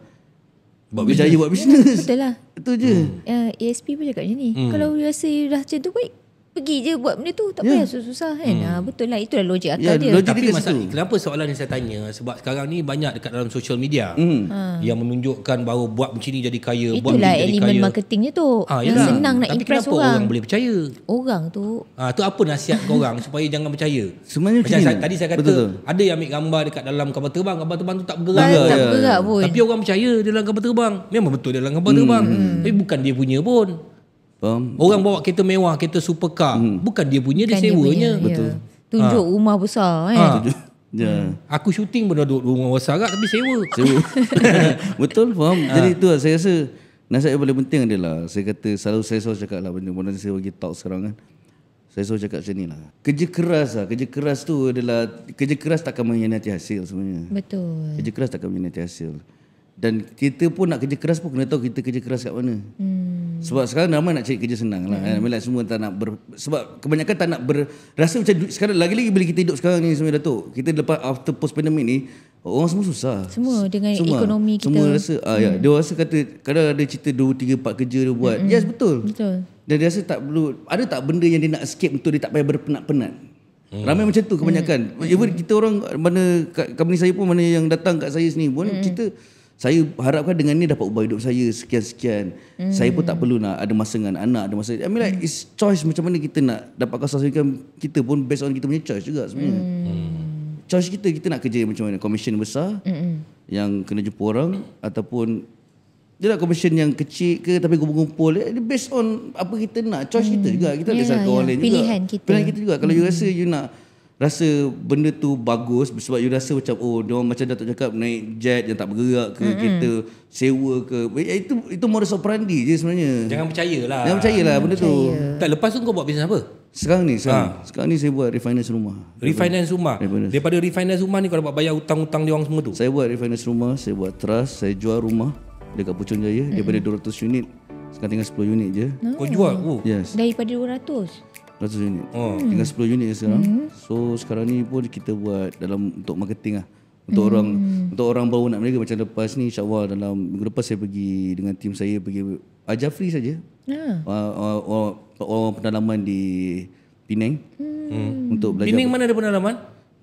S1: buat bisnes. buat bisnes.
S3: betul lah. Itu je. Hmm. Uh, ya, ASP e pun cakap macam ni. Hmm. Kalau rasa you dah macam tu pun pergi je buat benda tu tak yeah. payah susah-susah kan hmm. ha, betul lah itulah logik akal ya, yeah, dia logik tapi dia masalah,
S2: kenapa soalan ni saya tanya sebab sekarang ni banyak dekat dalam social media mm. ha. yang menunjukkan bahawa buat macam ni jadi kaya itulah buat macam ni kaya
S3: marketingnya tu ha, yang yeah. senang nak tapi impress orang tapi kenapa orang boleh percaya orang tu
S2: ha, tu apa nasihat kau orang supaya jangan percaya Semuanya macam saya, tadi saya kata betul. ada yang ambil gambar dekat dalam kapal terbang kapal terbang tu tak bergerak tak bergerak pun tapi orang percaya dia dalam kapal terbang memang betul dia dalam kapal terbang hmm. tapi bukan dia punya pun Faham? Orang bawa kereta mewah, kereta supercar, hmm. bukan dia punya, dia sewanya. Ya. Betul. Ya. Tunjuk
S3: ha. rumah besar eh. Ha.
S2: Kan? Ya. Hmm. Aku syuting pun dah duduk rumah besar agak tapi sewa.
S1: Sewa. Betul, faham? Ha. Jadi itu lah, saya rasa nasihat yang paling penting adalah saya kata selalu saya selalu cakap lah benda-benda saya bagi talk sekarang kan. Saya selalu cakap macam ni lah. Kerja keras lah. Kerja keras tu adalah... Kerja keras takkan menyenangkan hasil sebenarnya.
S3: Betul. Kerja
S1: keras takkan menyenangkan hasil. Dan kita pun nak kerja keras pun kena tahu kita kerja keras kat mana. Hmm. Sebab sekarang ramai nak cari kerja senang lah. Kan? Hmm. Eh, semua tak nak ber, sebab kebanyakan tak nak ber, rasa macam du, sekarang lagi-lagi bila kita hidup sekarang ni semua Datuk. Kita lepas after post pandemic ni, orang semua susah. Semua
S3: dengan semua, ekonomi kita. Semua rasa, hmm. ah, ya, hmm.
S1: dia rasa kata kadang ada cerita dua tiga 4 kerja dia buat. Hmm. Yes, betul. Betul. Dan dia rasa tak perlu, ada tak benda yang dia nak escape untuk dia tak payah berpenat-penat. Hmm. Ramai macam tu kebanyakan. Hmm. Even kita orang, mana company saya pun, mana yang datang kat saya sini pun, hmm. kita, saya harapkan dengan ni dapat ubah hidup saya sekian-sekian. Mm. Saya pun tak perlu nak ada masa dengan anak, ada masa. I mean like it's choice macam mana kita nak dapat kesusahan kita pun based on kita punya choice juga sebenarnya. Mm. Choice kita kita nak kerja macam mana? Commission besar. Mm. Yang kena jumpa orang ataupun dia nak commission yang kecil ke tapi kumpul-kumpul eh, dia based on apa kita nak. Choice mm. kita hmm. juga. Kita ada yeah, satu yeah. orang lain pilihan juga. Pilihan kita. Pilihan kita juga. Mm. Kalau you hmm. rasa you nak rasa benda tu bagus sebab you rasa macam oh dia macam Datuk cakap naik jet yang tak bergerak ke mm-hmm. kita sewa ke eh, eh, itu itu modus operandi je sebenarnya jangan
S2: percayalah jangan percayalah benda percaya. tu tak lepas tu kau buat bisnes apa sekarang ni sekarang,
S1: ha. sekarang ni saya buat refinance rumah refinance
S2: rumah refinance. daripada refinance rumah ni kau dapat bayar hutang-hutang dia orang semua tu saya buat refinance
S1: rumah saya buat trust saya jual rumah dekat Pucung Jaya mm-hmm. daripada 200 unit sekarang tinggal 10 unit je oh. kau jual oh. yes.
S3: daripada 200
S1: Ratus unit. Oh. Tinggal sepuluh unit sekarang. hmm So sekarang ni pun kita buat dalam untuk marketing lah. Untuk hmm orang untuk orang baru nak mereka macam lepas ni insyaAllah dalam minggu lepas saya pergi dengan tim saya pergi ajar free saja. Ha. Yeah. Ah, ah, pendalaman di Pinang Mm. Hmm. Untuk belajar. Pinang mana ada pendalaman?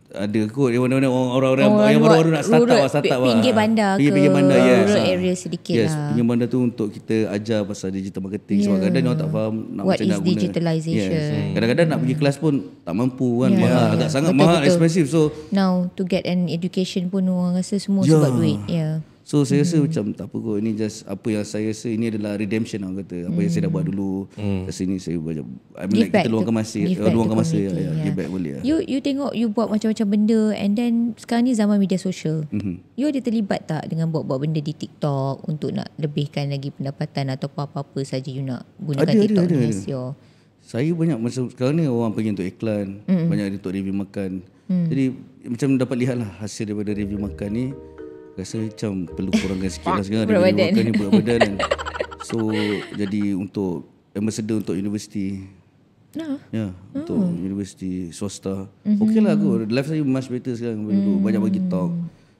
S1: ada kot yang mana-mana orang-orang oh, yang baru-baru nak start up lah, start up pinggir lah. bandar ke pinggir bandar ke, yes. rural area sedikit yes. lah pinggir bandar tu untuk kita ajar pasal digital marketing yeah. sebab ya. kadang-kadang orang tak faham nak what is nak digitalization guna. Yes. Hmm. nak pergi kelas pun tak mampu kan yeah. mahal yeah. agak sangat betul, mahal betul. expensive so
S3: now to get an education pun orang rasa semua yeah. sebab duit yeah.
S1: So saya hmm. rasa macam tak apa kot ini just apa yang saya rasa ini adalah redemption orang kata apa hmm. yang saya dah buat hmm. dulu hmm. kat sini saya buat I mean like kita eh, luangkan masa give back luangkan masa ya, yeah. give back boleh ya. You
S3: you tengok you buat macam-macam benda and then sekarang ni zaman media sosial. Mm-hmm. You ada terlibat tak dengan buat-buat benda di TikTok untuk nak lebihkan lagi pendapatan atau apa-apa saja you nak gunakan ada, TikTok ada, ada, ni ada.
S1: Saya banyak masa sekarang ni orang pergi untuk iklan, mm-hmm. banyak untuk review makan. Mm. Jadi macam dapat lihatlah hasil daripada review makan ni rasa macam perlu kurangkan sikit lah sekarang Berat badan ni berat badan kan So jadi untuk ambassador untuk universiti Ya oh. yeah, Untuk oh. universiti swasta hmm Okay lah aku Life saya much better sekarang mm. Banyak pergi talk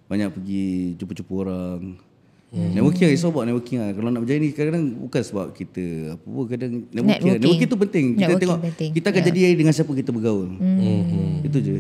S1: Banyak pergi jumpa-jumpa orang Hmm. Networking is about networking lah. Kalau nak berjaya ni kadang-kadang bukan sebab kita apa pun kadang networking. Lah. Networking, networking tu penting. Kita networking tengok penting. kita akan yeah. jadi dengan siapa kita bergaul. Hmm.
S2: Itu je.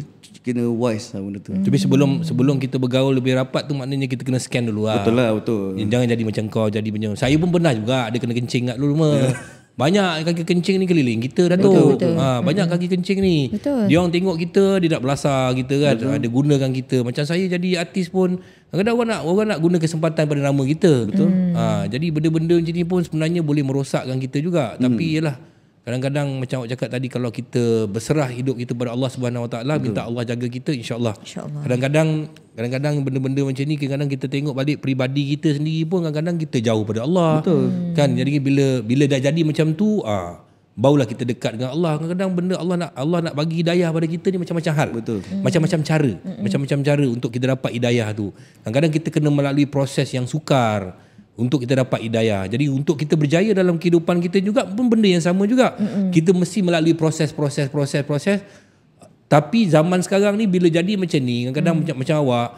S2: Kena wise lah benda tu. Hmm. Tapi sebelum sebelum kita bergaul lebih rapat tu maknanya kita kena scan dulu lah. Betul lah betul. Jangan jadi macam kau jadi macam. Saya pun pernah juga ada kena kencing kat lu rumah. Ya. Banyak kaki kencing ni keliling kita dah tu Ha banyak kaki kencing ni. Betul. Dia orang tengok kita dia nak belasah kita kan. Betul. Dia gunakan kita. Macam saya jadi artis pun kadang-kadang orang nak orang nak guna kesempatan pada nama kita. Betul. Ha jadi benda-benda macam ni pun sebenarnya boleh merosakkan kita juga. Hmm. Tapi ialah mm. Kadang-kadang macam awak cakap tadi kalau kita berserah hidup kita pada Allah Subhanahu Wa Taala minta Allah jaga kita insya-Allah. Insya kadang-kadang kadang-kadang benda-benda macam ni kadang-kadang kita tengok balik peribadi kita sendiri pun kadang-kadang kita jauh pada Allah. Betul. Hmm. Kan jadi bila bila dah jadi macam tu ah barulah kita dekat dengan Allah. Kadang-kadang benda Allah nak Allah nak bagi hidayah pada kita ni macam-macam hal. Betul. Hmm. Macam-macam cara, hmm. macam-macam cara untuk kita dapat hidayah tu. Kadang-kadang kita kena melalui proses yang sukar untuk kita dapat hidayah. Jadi untuk kita berjaya dalam kehidupan kita juga pun benda yang sama juga. Mm-hmm. Kita mesti melalui proses-proses proses-proses. Tapi zaman sekarang ni bila jadi macam ni, kadang-kadang mm. macam, macam awak,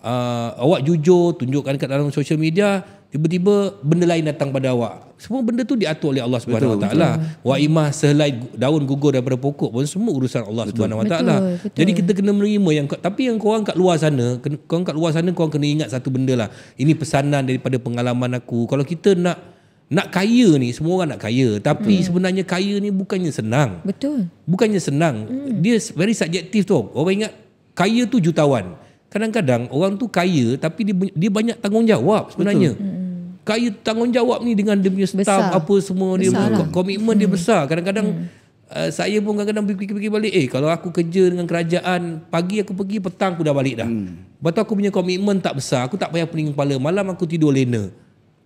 S2: uh, awak jujur tunjukkan kat dalam social media, tiba-tiba benda lain datang pada awak semua benda tu diatur oleh Allah Subhanahu Wa wa imah sehelai daun gugur daripada pokok pun semua urusan Allah Subhanahu Wa jadi kita kena menerima yang tapi yang kau angkat luar sana kau angkat luar sana kau kena ingat satu benda lah ini pesanan daripada pengalaman aku kalau kita nak nak kaya ni semua orang nak kaya tapi betul. Hmm. sebenarnya kaya ni bukannya senang betul bukannya senang hmm. dia very subjective tu orang ingat kaya tu jutawan kadang-kadang orang tu kaya tapi dia dia banyak tanggungjawab sebenarnya Hmm kaya tanggungjawab ni dengan dia punya staff besar. apa semua dia lah. komitmen hmm. dia besar kadang-kadang hmm. uh, saya pun kadang-kadang fikir-fikir balik eh kalau aku kerja dengan kerajaan pagi aku pergi petang aku dah balik dah hmm. betul aku punya komitmen tak besar aku tak payah pening kepala malam aku tidur lena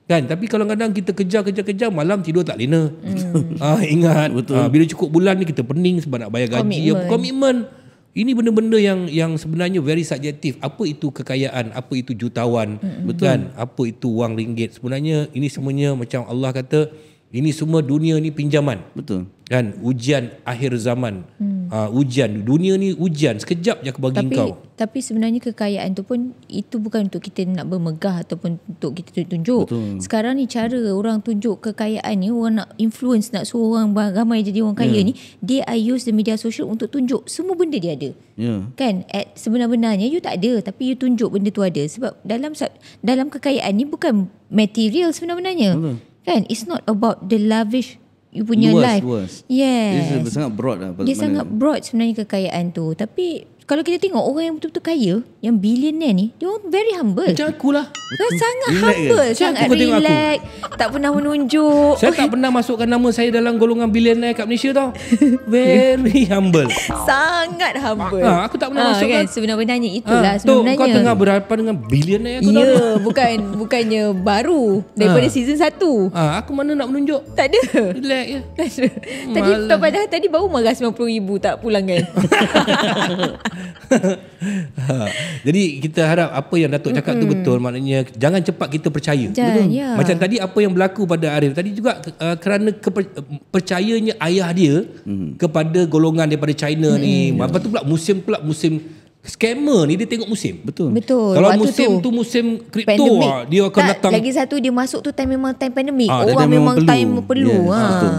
S2: kan tapi kalau kadang kadang kita kerja, kerja, kerja, malam tidur tak lena hmm. ah ingat betul ah, bila cukup bulan ni kita pening sebab nak bayar gaji komitmen, ya, komitmen. Ini benda-benda yang yang sebenarnya very subjektif. Apa itu kekayaan? Apa itu jutawan? Mm-hmm. Betul kan? Apa itu wang ringgit? Sebenarnya ini semuanya macam Allah kata, ini semua dunia ni pinjaman. Betul kan ujian akhir zaman hmm. uh, ujian dunia ni ujian sekejap je aku bagi tapi, kau
S3: tapi sebenarnya kekayaan tu pun itu bukan untuk kita nak bermegah ataupun untuk kita tunjuk Betul. sekarang ni cara orang tunjuk kekayaan ni orang nak influence nak suruh orang ramai jadi orang kaya yeah. ni dia use the media social untuk tunjuk semua benda dia ada yeah. kan At sebenarnya you tak ada tapi you tunjuk benda tu ada sebab dalam dalam kekayaan ni bukan material sebenarnya Betul. kan it's not about the lavish you punya luas, life. Luas. Yes. Dia sangat broad lah. Dia sangat broad sebenarnya kekayaan tu. Tapi kalau kita tengok orang yang betul-betul kaya, yang billionaire ni, dia orang very humble. Macam akulah. Betul. Sangat relax humble. Ke? sangat aku relax. Aku. Tak pernah menunjuk. Saya oh, tak
S2: pernah masukkan nama saya dalam golongan billionaire kat Malaysia tau. Very humble.
S3: Sangat humble. Ha, aku tak pernah ha, masukkan. Kan? Sebenarnya itulah. Ah, ha, tu, Kau tengah
S2: berapa dengan billionaire aku ya, tahu.
S3: bukan, bukannya baru. Daripada ha. season 1. Ha, aku mana nak menunjuk. Tak ada. Relax Ya. tadi, tak, padahal tadi baru marah RM90,000 tak pulang kan.
S2: Jadi kita harap apa yang Datuk cakap mm-hmm. tu betul maknanya jangan cepat kita percaya. Jan, betul. Yeah. Macam tadi apa yang berlaku pada Arif tadi juga uh, kerana keper, uh, percayanya ayah dia mm-hmm. kepada golongan daripada China mm-hmm. ni. Apa tu pula musim pula musim Scammer ni dia tengok musim Betul Betul. Kalau Waktu musim tu, tu musim
S3: kripto ah, Dia akan tak, datang Lagi satu dia masuk tu time memang time pandemik ah, Orang memang, memang perlu. time perlu yeah. ha. Betul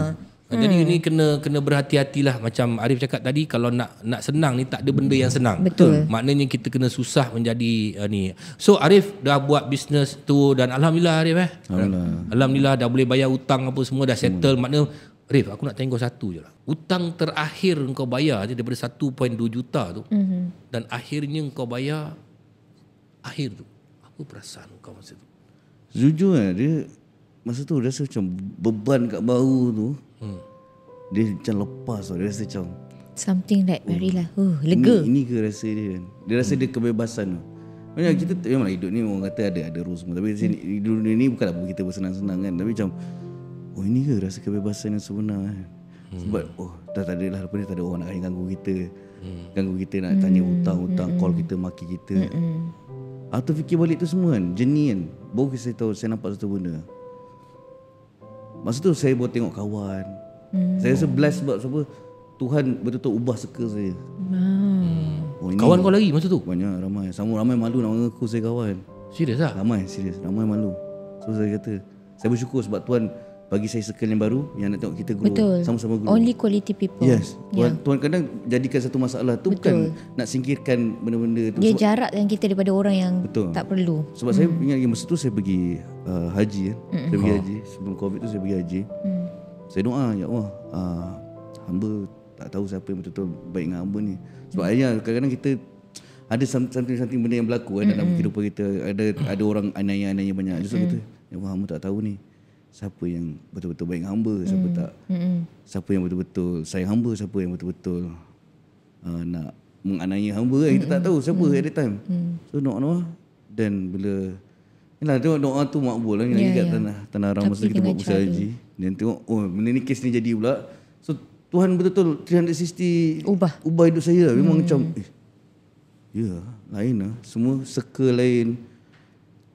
S1: Hmm. Jadi
S2: ini kena kena berhati-hatilah macam Arif cakap tadi kalau nak nak senang ni tak ada benda yang senang. Betul. Hmm. Maknanya kita kena susah menjadi uh, ni. So Arif dah buat bisnes tu dan alhamdulillah Arif eh.
S1: Alhamdulillah.
S2: Alhamdulillah dah boleh bayar hutang apa semua dah hmm. settle. Hmm. Maknanya Arif aku nak tanya kau satu jelah. lah. Hutang terakhir kau bayar je daripada 1.2 juta tu. Hmm. Dan akhirnya kau bayar akhir tu. Apa perasaan kau masa tu?
S1: Jujur eh dia masa tu rasa macam beban kat bau tu hmm. dia macam lepas tau dia rasa macam
S3: something that like oh. very lah oh, lega
S1: ini, ini ke rasa dia kan dia rasa hmm. dia kebebasan tu macam hmm. kita memang hidup ni orang kata ada ada rules semua tapi hmm. sini, dunia ni bukanlah kita bersenang-senang kan tapi macam oh ini ke rasa kebebasan yang sebenar kan
S2: hmm. sebab
S1: oh tak, tak ada lah apa ni tak ada orang nak ganggu kita hmm. ganggu kita nak tanya hmm, hutang-hutang hmm. call hmm. kita maki kita hmm, hmm. Atau fikir balik tu semua kan Jenis kan Baru saya tahu Saya nampak satu benda Masa tu saya buat tengok kawan hmm. Saya rasa blessed sebab apa Tuhan betul-betul ubah suka saya hmm. oh, Kawan kau lagi masa tu? Banyak ramai Sama ramai malu nak mengaku saya kawan Serius tak? Ah? Ramai serius Ramai malu So saya kata Saya bersyukur sebab Tuhan Bagi saya circle yang baru Yang nak tengok kita grow betul. Sama-sama grow Only
S3: quality people Yes Tuhan, yeah.
S1: Tuhan kadang jadikan satu masalah tu Bukan nak singkirkan benda-benda tu Dia jarak yang
S3: kita daripada orang yang betul. tak perlu Sebab hmm. saya
S1: ingat masa tu saya pergi Uh, haji kan. Mm. Saya pergi ha. haji sebelum Covid tu saya pergi haji. Mm. Saya doa ya Allah uh, hamba tak tahu siapa yang betul-betul baik dengan hamba ni. Sebab mm. akhirnya kadang-kadang kita ada something-something benda yang berlaku mm. dalam kehidupan kita. Ada ada orang anaya-anaya banyak. Justru mm. kita ya Allah hamba tak tahu ni siapa yang betul-betul baik dengan hamba, siapa mm. tak. Mm. Siapa yang betul-betul sayang hamba, siapa yang betul-betul uh, nak menganaya hamba kan. Mm. Kita tak tahu siapa mm. at the time. Mm. So no no dan bila Yalah tengok doa tu makbul lah. Yeah, ya, Ingat yeah. tanah, tanah haram masa kita buat usaha haji. Dan tengok, oh benda ni kes ni jadi pula. So Tuhan betul-betul 360 ubah, ubah hidup saya lah. Memang hmm. macam, eh, ya yeah, lain lah. Semua circle lain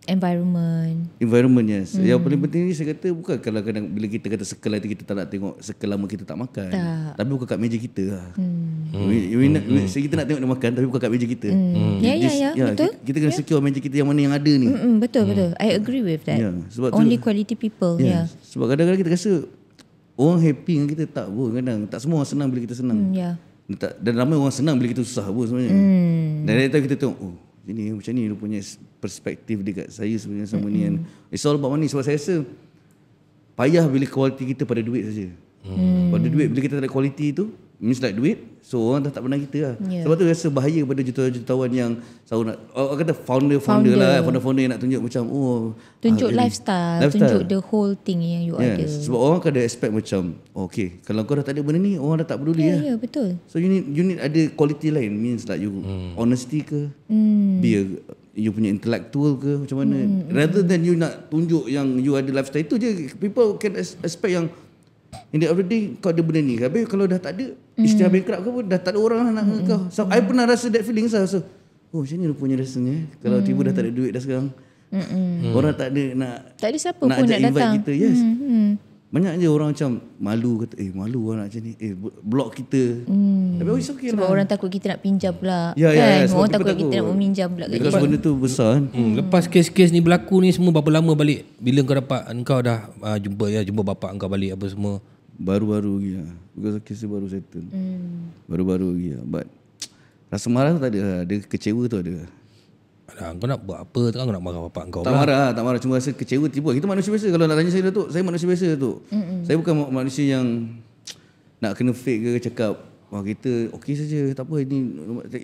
S3: environment
S1: environment yes mm. yang hmm. paling penting ni saya kata bukan kalau kadang bila kita kata sekelah itu kita tak nak tengok sekelah lama kita tak makan tak. tapi bukan kat meja kita lah mm. mm. mm. kita nak tengok dia makan tapi bukan kat meja kita hmm. mm. yeah, yeah, yeah. yeah, betul kita, kita kena ya. secure meja kita yang mana yang ada ni Mm-mm,
S3: hmm. betul mm. betul I agree with that yeah.
S1: Ya, only tu,
S3: quality people yeah. yeah.
S1: sebab kadang-kadang kita rasa orang happy dengan kita tak pun kadang tak semua orang senang bila kita senang mm, yeah. dan ramai orang senang bila kita susah pun sebenarnya mm. dan dari tu kita tengok oh ini macam ni punya perspektif dekat saya sebenarnya sama mm-hmm. ni kan. Mm-hmm. It's all about money sebab saya rasa payah bila kualiti kita pada duit saja. Hmm. Pada duit bila kita tak ada kualiti tu means like duit so orang dah tak pernah kita lah yeah. sebab tu rasa bahaya pada jutawan-jutawan yang selalu nak orang kata founder-founder lah founder-founder yang nak tunjuk macam oh tunjuk ah, lifestyle, lifestyle tunjuk the
S3: whole thing yang you yeah. ada sebab
S1: orang kan ada expect macam oh, okay kalau kau dah tak ada benda ni orang dah tak peduli yeah, lah yeah, betul so you need you need ada quality lain means like you hmm. honesty ke hmm. be a you punya intellectual ke macam mana hmm. hmm. rather than you nak tunjuk yang you ada lifestyle tu je people can expect yang in the end day kau ada benda ni tapi kalau dah tak ada hmm. Isteri bankrupt ke pun Dah tak ada orang lah nak hmm. kau So hmm. I pernah rasa that feeling saya so Oh macam ni rupanya rasanya eh? Kalau hmm. tiba dah tak ada duit dah sekarang hmm. hmm. Orang tak ada nak Tak ada siapa nak pun nak datang Nak kita Yes hmm. Hmm. Banyak je orang macam Malu kata Eh malu lah nak macam ni Eh block kita hmm. Tapi always okay Sebab lah. orang
S3: takut kita nak pinjam pula Ya ya kan? ya Orang takut, takut kita nak meminjam pula Lepas benda
S2: tu besar kan hmm. hmm. Lepas kes-kes ni berlaku ni Semua berapa lama balik Bila kau dapat Engkau dah uh, jumpa ya Jumpa bapak engkau balik Apa semua
S1: baru-baru lagi lah. Because kes baru settle.
S2: Mm. Baru-baru lagi lah. But
S1: rasa marah tu tak ada lah. Ada kecewa tu ada lah. kau nak buat apa tu kan? Kau nak
S2: marah bapak kau Tak lah.
S1: marah Tak marah. Cuma rasa kecewa tiba. Kita manusia biasa. Kalau nak tanya saya tu, saya manusia biasa tu. Saya bukan manusia yang nak kena fake ke cakap Wah, kita okey saja tak apa ini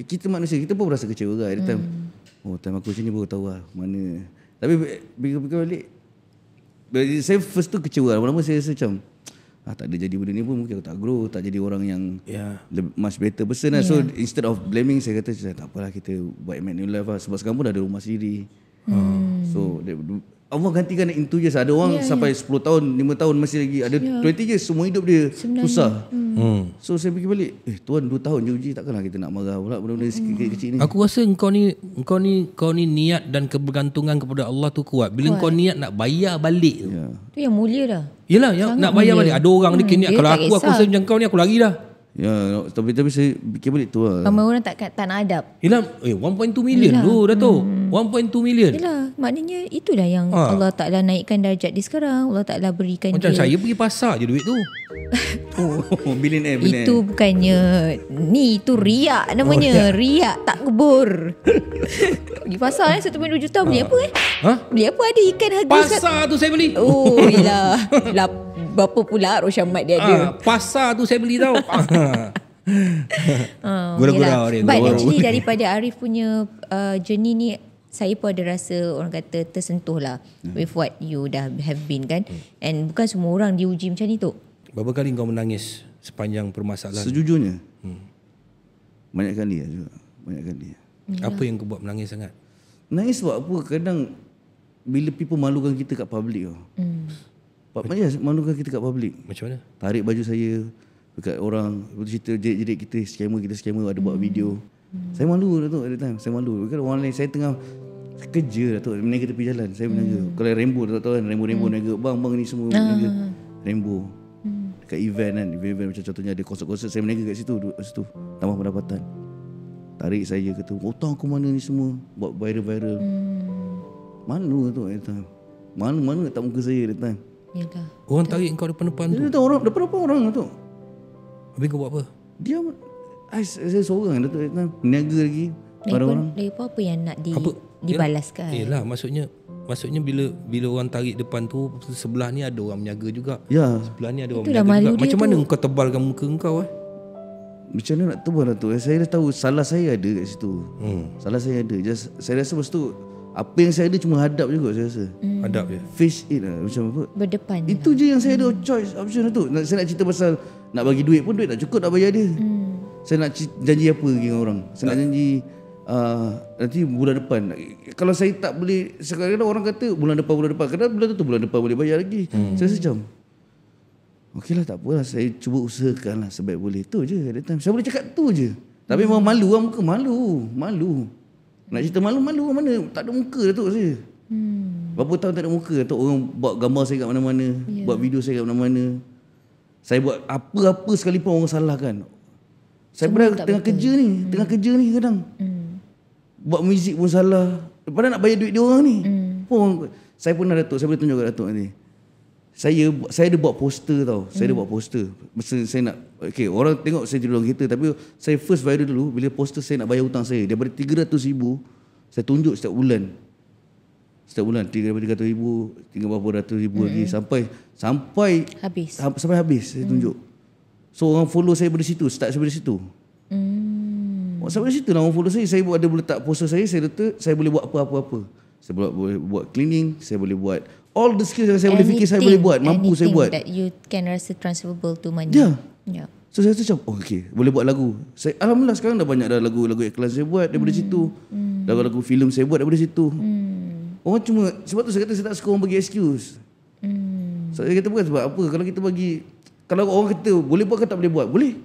S1: kita manusia kita pun rasa kecewa kan mm. oh time aku sini baru tahu lah mana tapi bila bila balik saya first tu kecewa lah. lama-lama saya rasa macam ah, tak ada jadi benda ni pun mungkin aku tak grow tak jadi orang yang yeah. Ya. much better person yeah. so ya. instead of blaming saya kata tak apalah kita buat make new life lah sebab sekarang pun dah ada rumah sendiri hmm. so Allah gantikan in 2 years ada orang yeah, ya. sampai yeah. 10 tahun 5 tahun masih lagi ada yeah. Ya. 20 years semua hidup dia Sebenarnya. susah hmm. Hmm. so saya fikir balik eh tuan 2 tahun je uji takkanlah kita nak marah pula
S2: benda-benda hmm. kecil, kecil ni aku rasa engkau ni engkau ni kau ni niat dan kebergantungan kepada Allah tu kuat bila kuat. kau niat nak bayar balik tu yeah.
S3: tu yang mulia dah
S2: Yelah, yang ya, nak bayar mulia. balik ada orang hmm. ni kini kalau aku kisah. aku rasa macam kau ni aku lari dah Ya, tapi tapi saya fikir balik tu lah. Ramai
S3: orang tak, tak nak adab.
S2: Yelah, eh, 1.2 million tu, Dato. Hmm. 1.2 million.
S3: Yelah, maknanya itulah yang ha. Allah Ta'ala naikkan darjat dia sekarang. Allah Ta'ala berikan Macam dia. Macam saya
S2: pergi pasar je duit tu. oh, billionaire, billionaire. Itu
S3: bukannya. Ni, itu riak namanya. Oh, ya. riak tak kebur. pergi pasar eh, 1.2 juta ha. beli ah. apa eh? Ha? Beli apa ada ikan harga? Pasar sekal... tu saya beli. Oh, yelah berapa pula Roshamat
S2: dia ada. Ah, pasar tu saya beli tau. Gura-gura oh, Arif. But actually daripada
S3: Arif punya uh, journey ni saya pun ada rasa orang kata tersentuh lah hmm. with what you dah have been kan. Hmm. And bukan semua orang diuji macam ni tu.
S2: Berapa kali kau menangis sepanjang permasalahan? Sejujurnya. Hmm. Banyak kali lah juga. Banyak kali. Ya. Apa yang kau buat menangis sangat? Menangis sebab apa? Kadang
S1: bila people malukan kita kat public tu. Hmm. Pak Mac- Majlis, manakah kita kat public? Macam mana? Tarik baju saya dekat orang, betul cerita jerit-jerit kita, scammer kita, scammer ada buat hmm. video. Hmm. Saya malu dah tu at the time, saya malu. Kalau orang lain, saya tengah kerja dah tu, meniaga tepi jalan, saya meniaga. Hmm. Kalau rainbow dah tahu kan, rainbow-rainbow hmm. bang, bang ni semua meniaga. Ah. Uh. Rainbow. Hmm. Dekat event kan, event-event macam contohnya ada konsert-konsert, saya meniaga kat situ, duduk kat situ. Tambah pendapatan. Tarik saya kata, hutang aku mana ni semua, buat viral-viral. Hmm. Malu lah tu at the time. Mana-mana lah tak muka saya at the time.
S2: Yalah. Orang tarik
S1: kau depan depan tu. Tu orang depan depan orang tu. Habis kau buat apa? Dia ai saya seorang Datuk Vietnam,
S2: niaga lagi. Lepas orang.
S3: Lepas apa yang nak di apa? dibalaskan? Ya,
S2: yalah, maksudnya Maksudnya bila bila orang tarik depan tu sebelah ni ada orang menjaga juga. Ya. Sebelah ni ada orang Itulah juga. Macam mana tu. kau tebalkan muka kau eh?
S1: Macam mana nak tebal tu? Eh, saya dah tahu salah saya ada kat situ. Hmm. Salah saya ada. Just saya rasa mesti tu apa yang saya ada cuma hadap juga saya rasa. Hmm. Hadap je. Face it lah eh, macam apa. Berdepan. Itu je yang saya hmm. ada choice option tu. Nak, saya nak cerita pasal nak bagi duit pun duit tak cukup nak bayar dia. Hmm. Saya nak janji apa dengan orang. Saya nak janji uh, nanti bulan depan. Kalau saya tak boleh, kadang orang kata bulan depan, bulan depan. Kadang-kadang bulan tu bulan depan boleh bayar lagi. Hmm. Saya rasa macam, okeylah tak apalah saya cuba usahakan lah sebaik boleh. Tu je at time. Saya boleh cakap tu je. Tapi hmm. memang malu lah muka. malu. malu. Nak cerita malu-malu mana? Tak ada muka lah tu saya. Hmm. Berapa tahun tak ada muka Datuk orang buat gambar saya kat mana-mana, yeah. buat video saya kat mana-mana. Saya buat apa-apa sekali sekalipun orang salahkan. Saya Semua pernah tengah betul. kerja ni, hmm. tengah kerja ni kadang. Hmm. Buat muzik pun salah. Padahal nak bayar duit dia orang ni. Hmm. Pun saya pernah Datuk, saya boleh tunjuk kat Datuk ni saya saya ada buat poster tau. Hmm. Saya ada hmm. buat poster. Masa saya nak okey orang tengok saya jual dalam kereta tapi saya first viral dulu bila poster saya nak bayar hutang saya dia daripada 300 ribu saya tunjuk setiap bulan. Setiap bulan 300 ribu, tinggal berapa ratus ribu hmm. lagi sampai sampai habis. Ha, sampai habis saya hmm. tunjuk. So orang follow saya dari situ, start dari situ. Hmm. Oh, sampai situ lah orang follow saya, saya buat ada boleh tak poster saya, saya letak saya boleh buat apa-apa-apa. Saya boleh buat cleaning, saya boleh buat all the skills yang saya boleh fikir saya boleh buat mampu saya buat that
S3: you can rasa transferable to money yeah. yeah.
S1: So saya rasa macam oh, okay, boleh buat lagu. Saya alhamdulillah sekarang dah banyak dah lagu-lagu iklan saya buat daripada mm. situ. Mm. Lagu-lagu filem saya buat daripada situ. Mm. Orang cuma sebab tu saya kata saya tak suka orang bagi excuse. Mm. So, saya kata bukan sebab apa kalau kita bagi kalau orang kata boleh buat ke tak boleh buat? Boleh.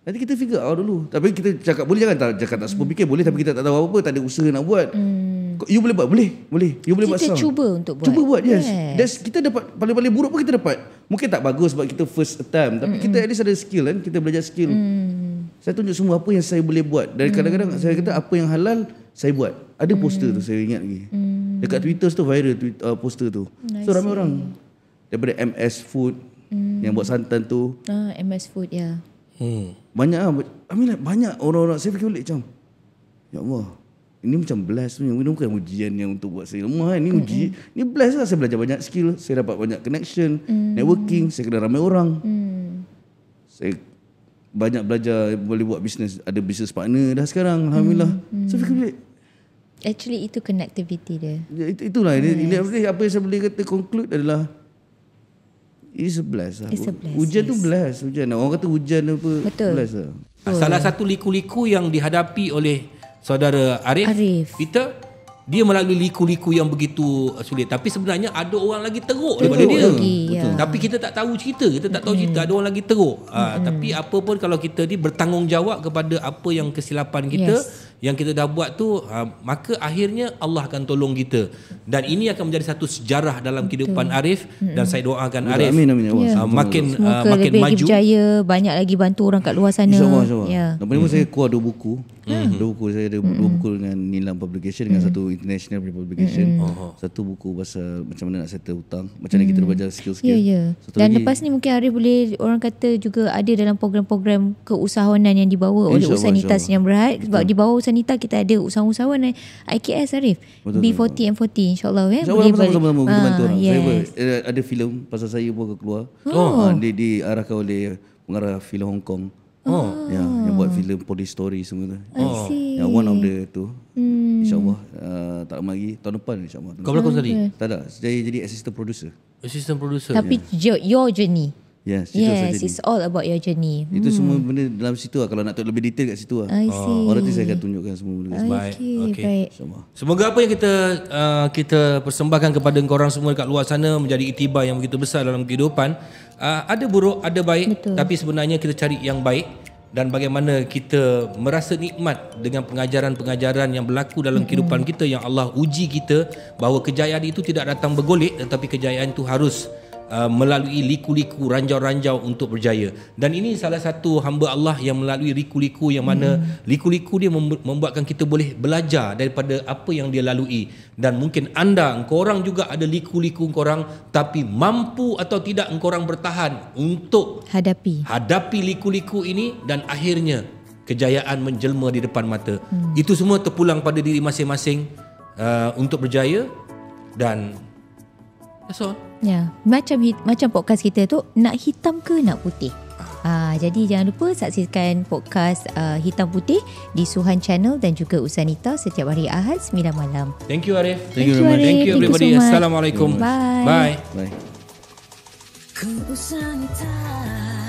S1: Nanti kita figure out dulu Tapi kita cakap boleh jangan tak, Cakap tak sempur fikir boleh Tapi kita tak tahu apa-apa Tak ada usaha nak buat hmm. You boleh buat boleh Boleh You boleh kita buat sound cuba
S3: untuk buat Cuba buat yes, yes.
S1: Kita dapat Paling-paling buruk pun kita dapat Mungkin tak bagus Sebab kita first attempt Tapi hmm. kita at least ada skill kan Kita belajar skill hmm. Saya tunjuk semua apa yang saya boleh buat Dan mm. kadang-kadang hmm. saya kata Apa yang halal Saya buat Ada mm. poster tu saya ingat lagi hmm. Dekat Twitter tu viral Twitter, uh, poster tu nice. So ramai orang Daripada MS Food hmm. Yang buat santan tu
S3: ah, MS Food ya yeah.
S1: Hmm. Banyak lah. I mean like, banyak orang-orang. Saya fikir balik macam. Ya Allah. Ini macam bless punya. Ini bukan ujian yang untuk buat saya lemah. Ini uji. Hmm. hmm. Ini bless lah. Saya belajar banyak skill. Saya dapat banyak connection. Hmm. Networking. Saya kenal ramai orang. Hmm. Saya banyak belajar boleh buat bisnes. Ada business partner dah sekarang. Alhamdulillah. Hmm, hmm. Saya fikir
S3: balik. Actually itu connectivity dia. Ya, itulah. Yes.
S1: Ini, ini, apa yang saya boleh kata conclude adalah. It's a bless lah. It's a bless. Hujan yes. tu bless. Hujan. Orang kata hujan apa. Betul. Bless lah.
S2: Ah, salah satu liku-liku yang dihadapi oleh saudara Arif. Arif. Peter dia melalui liku-liku yang begitu uh, sulit tapi sebenarnya ada orang lagi teruk betul, daripada dia lagi, ya. tapi kita tak tahu cerita kita tak tahu cerita hmm. ada orang lagi teruk ah, hmm. ha, tapi apa pun kalau kita ni bertanggungjawab kepada apa yang kesilapan kita yes. yang kita dah buat tu ha, maka akhirnya Allah akan tolong kita dan ini akan menjadi satu sejarah dalam betul. kehidupan Arif hmm. dan saya doakan Arif amin, amin, amin. Ya. ya. Ah, makin uh, makin lebih maju
S3: berjaya banyak lagi bantu orang kat luar sana insyaallah insya ya. hmm. saya
S2: keluar dua buku
S1: Mm-hmm. Dua buku saya ada mm-hmm. dua buku dengan Nilam Publication mm-hmm. dengan hmm. satu international publication. Mm-hmm. Uh-huh. Satu buku pasal macam mana nak settle hutang, macam mana mm-hmm. kita hmm. belajar skill-skill. Yeah, yeah. Dan lagi, lepas
S3: ni mungkin Arif boleh orang kata juga ada dalam program-program keusahawanan yang dibawa oleh Allah, Usanita yang Berhad sebab Betul. di bawah Usanita kita ada usahawan-usahawan eh, IKS Arif B40 M40 insyaAllah ya. Eh, Insya boleh sama-sama sama kita bantu. Ah, yes.
S1: Saya ada filem pasal saya pun keluar. Oh. Ha, dia diarahkan oleh pengarah filem Hong Kong. Oh, yeah, oh. yang buat filem Police Story semua tu. Oh. Yang one of the tu. Hmm. Insya-Allah uh, tak lama lagi tahun depan insya-Allah. Kau berlakon sendiri? Tak ada. Saya jadi assistant producer. Assistant producer. Tapi
S3: yeah. your journey. Yes, yes it's all about your journey. Itu hmm. semua
S1: benda dalam situ lah. Kalau nak tahu lebih detail kat situ lah. I oh, nanti saya akan tunjukkan semua benda. Okay, baik. Okay.
S2: Semoga apa yang kita uh, kita persembahkan kepada orang semua dekat luar sana menjadi itibar yang begitu besar dalam kehidupan uh, ada buruk ada baik Betul. tapi sebenarnya kita cari yang baik dan bagaimana kita merasa nikmat dengan pengajaran-pengajaran yang berlaku dalam mm-hmm. kehidupan kita yang Allah uji kita bahawa kejayaan itu tidak datang bergolek tetapi kejayaan itu harus Uh, melalui liku-liku ranjau-ranjau untuk berjaya dan ini salah satu hamba Allah yang melalui liku-liku yang mana hmm. liku-liku dia membuatkan kita boleh belajar daripada apa yang dia lalui dan mungkin anda engkau orang juga ada liku-liku engkau orang tapi mampu atau tidak engkau orang bertahan untuk hadapi hadapi liku-liku ini dan akhirnya kejayaan menjelma di depan mata hmm. itu semua terpulang pada diri masing-masing uh, untuk berjaya dan That's all.
S3: Ya. Macam macam podcast kita tu nak hitam ke nak putih? Uh, jadi jangan lupa saksikan podcast uh, Hitam Putih di Suhan Channel dan juga Usanita setiap hari Ahad 9 malam.
S2: Thank you Arif. Thank you Arif. Thank you, Arif. Thank you, Thank you So Assalamualaikum. Bye. Bye. Bye.
S3: Bye.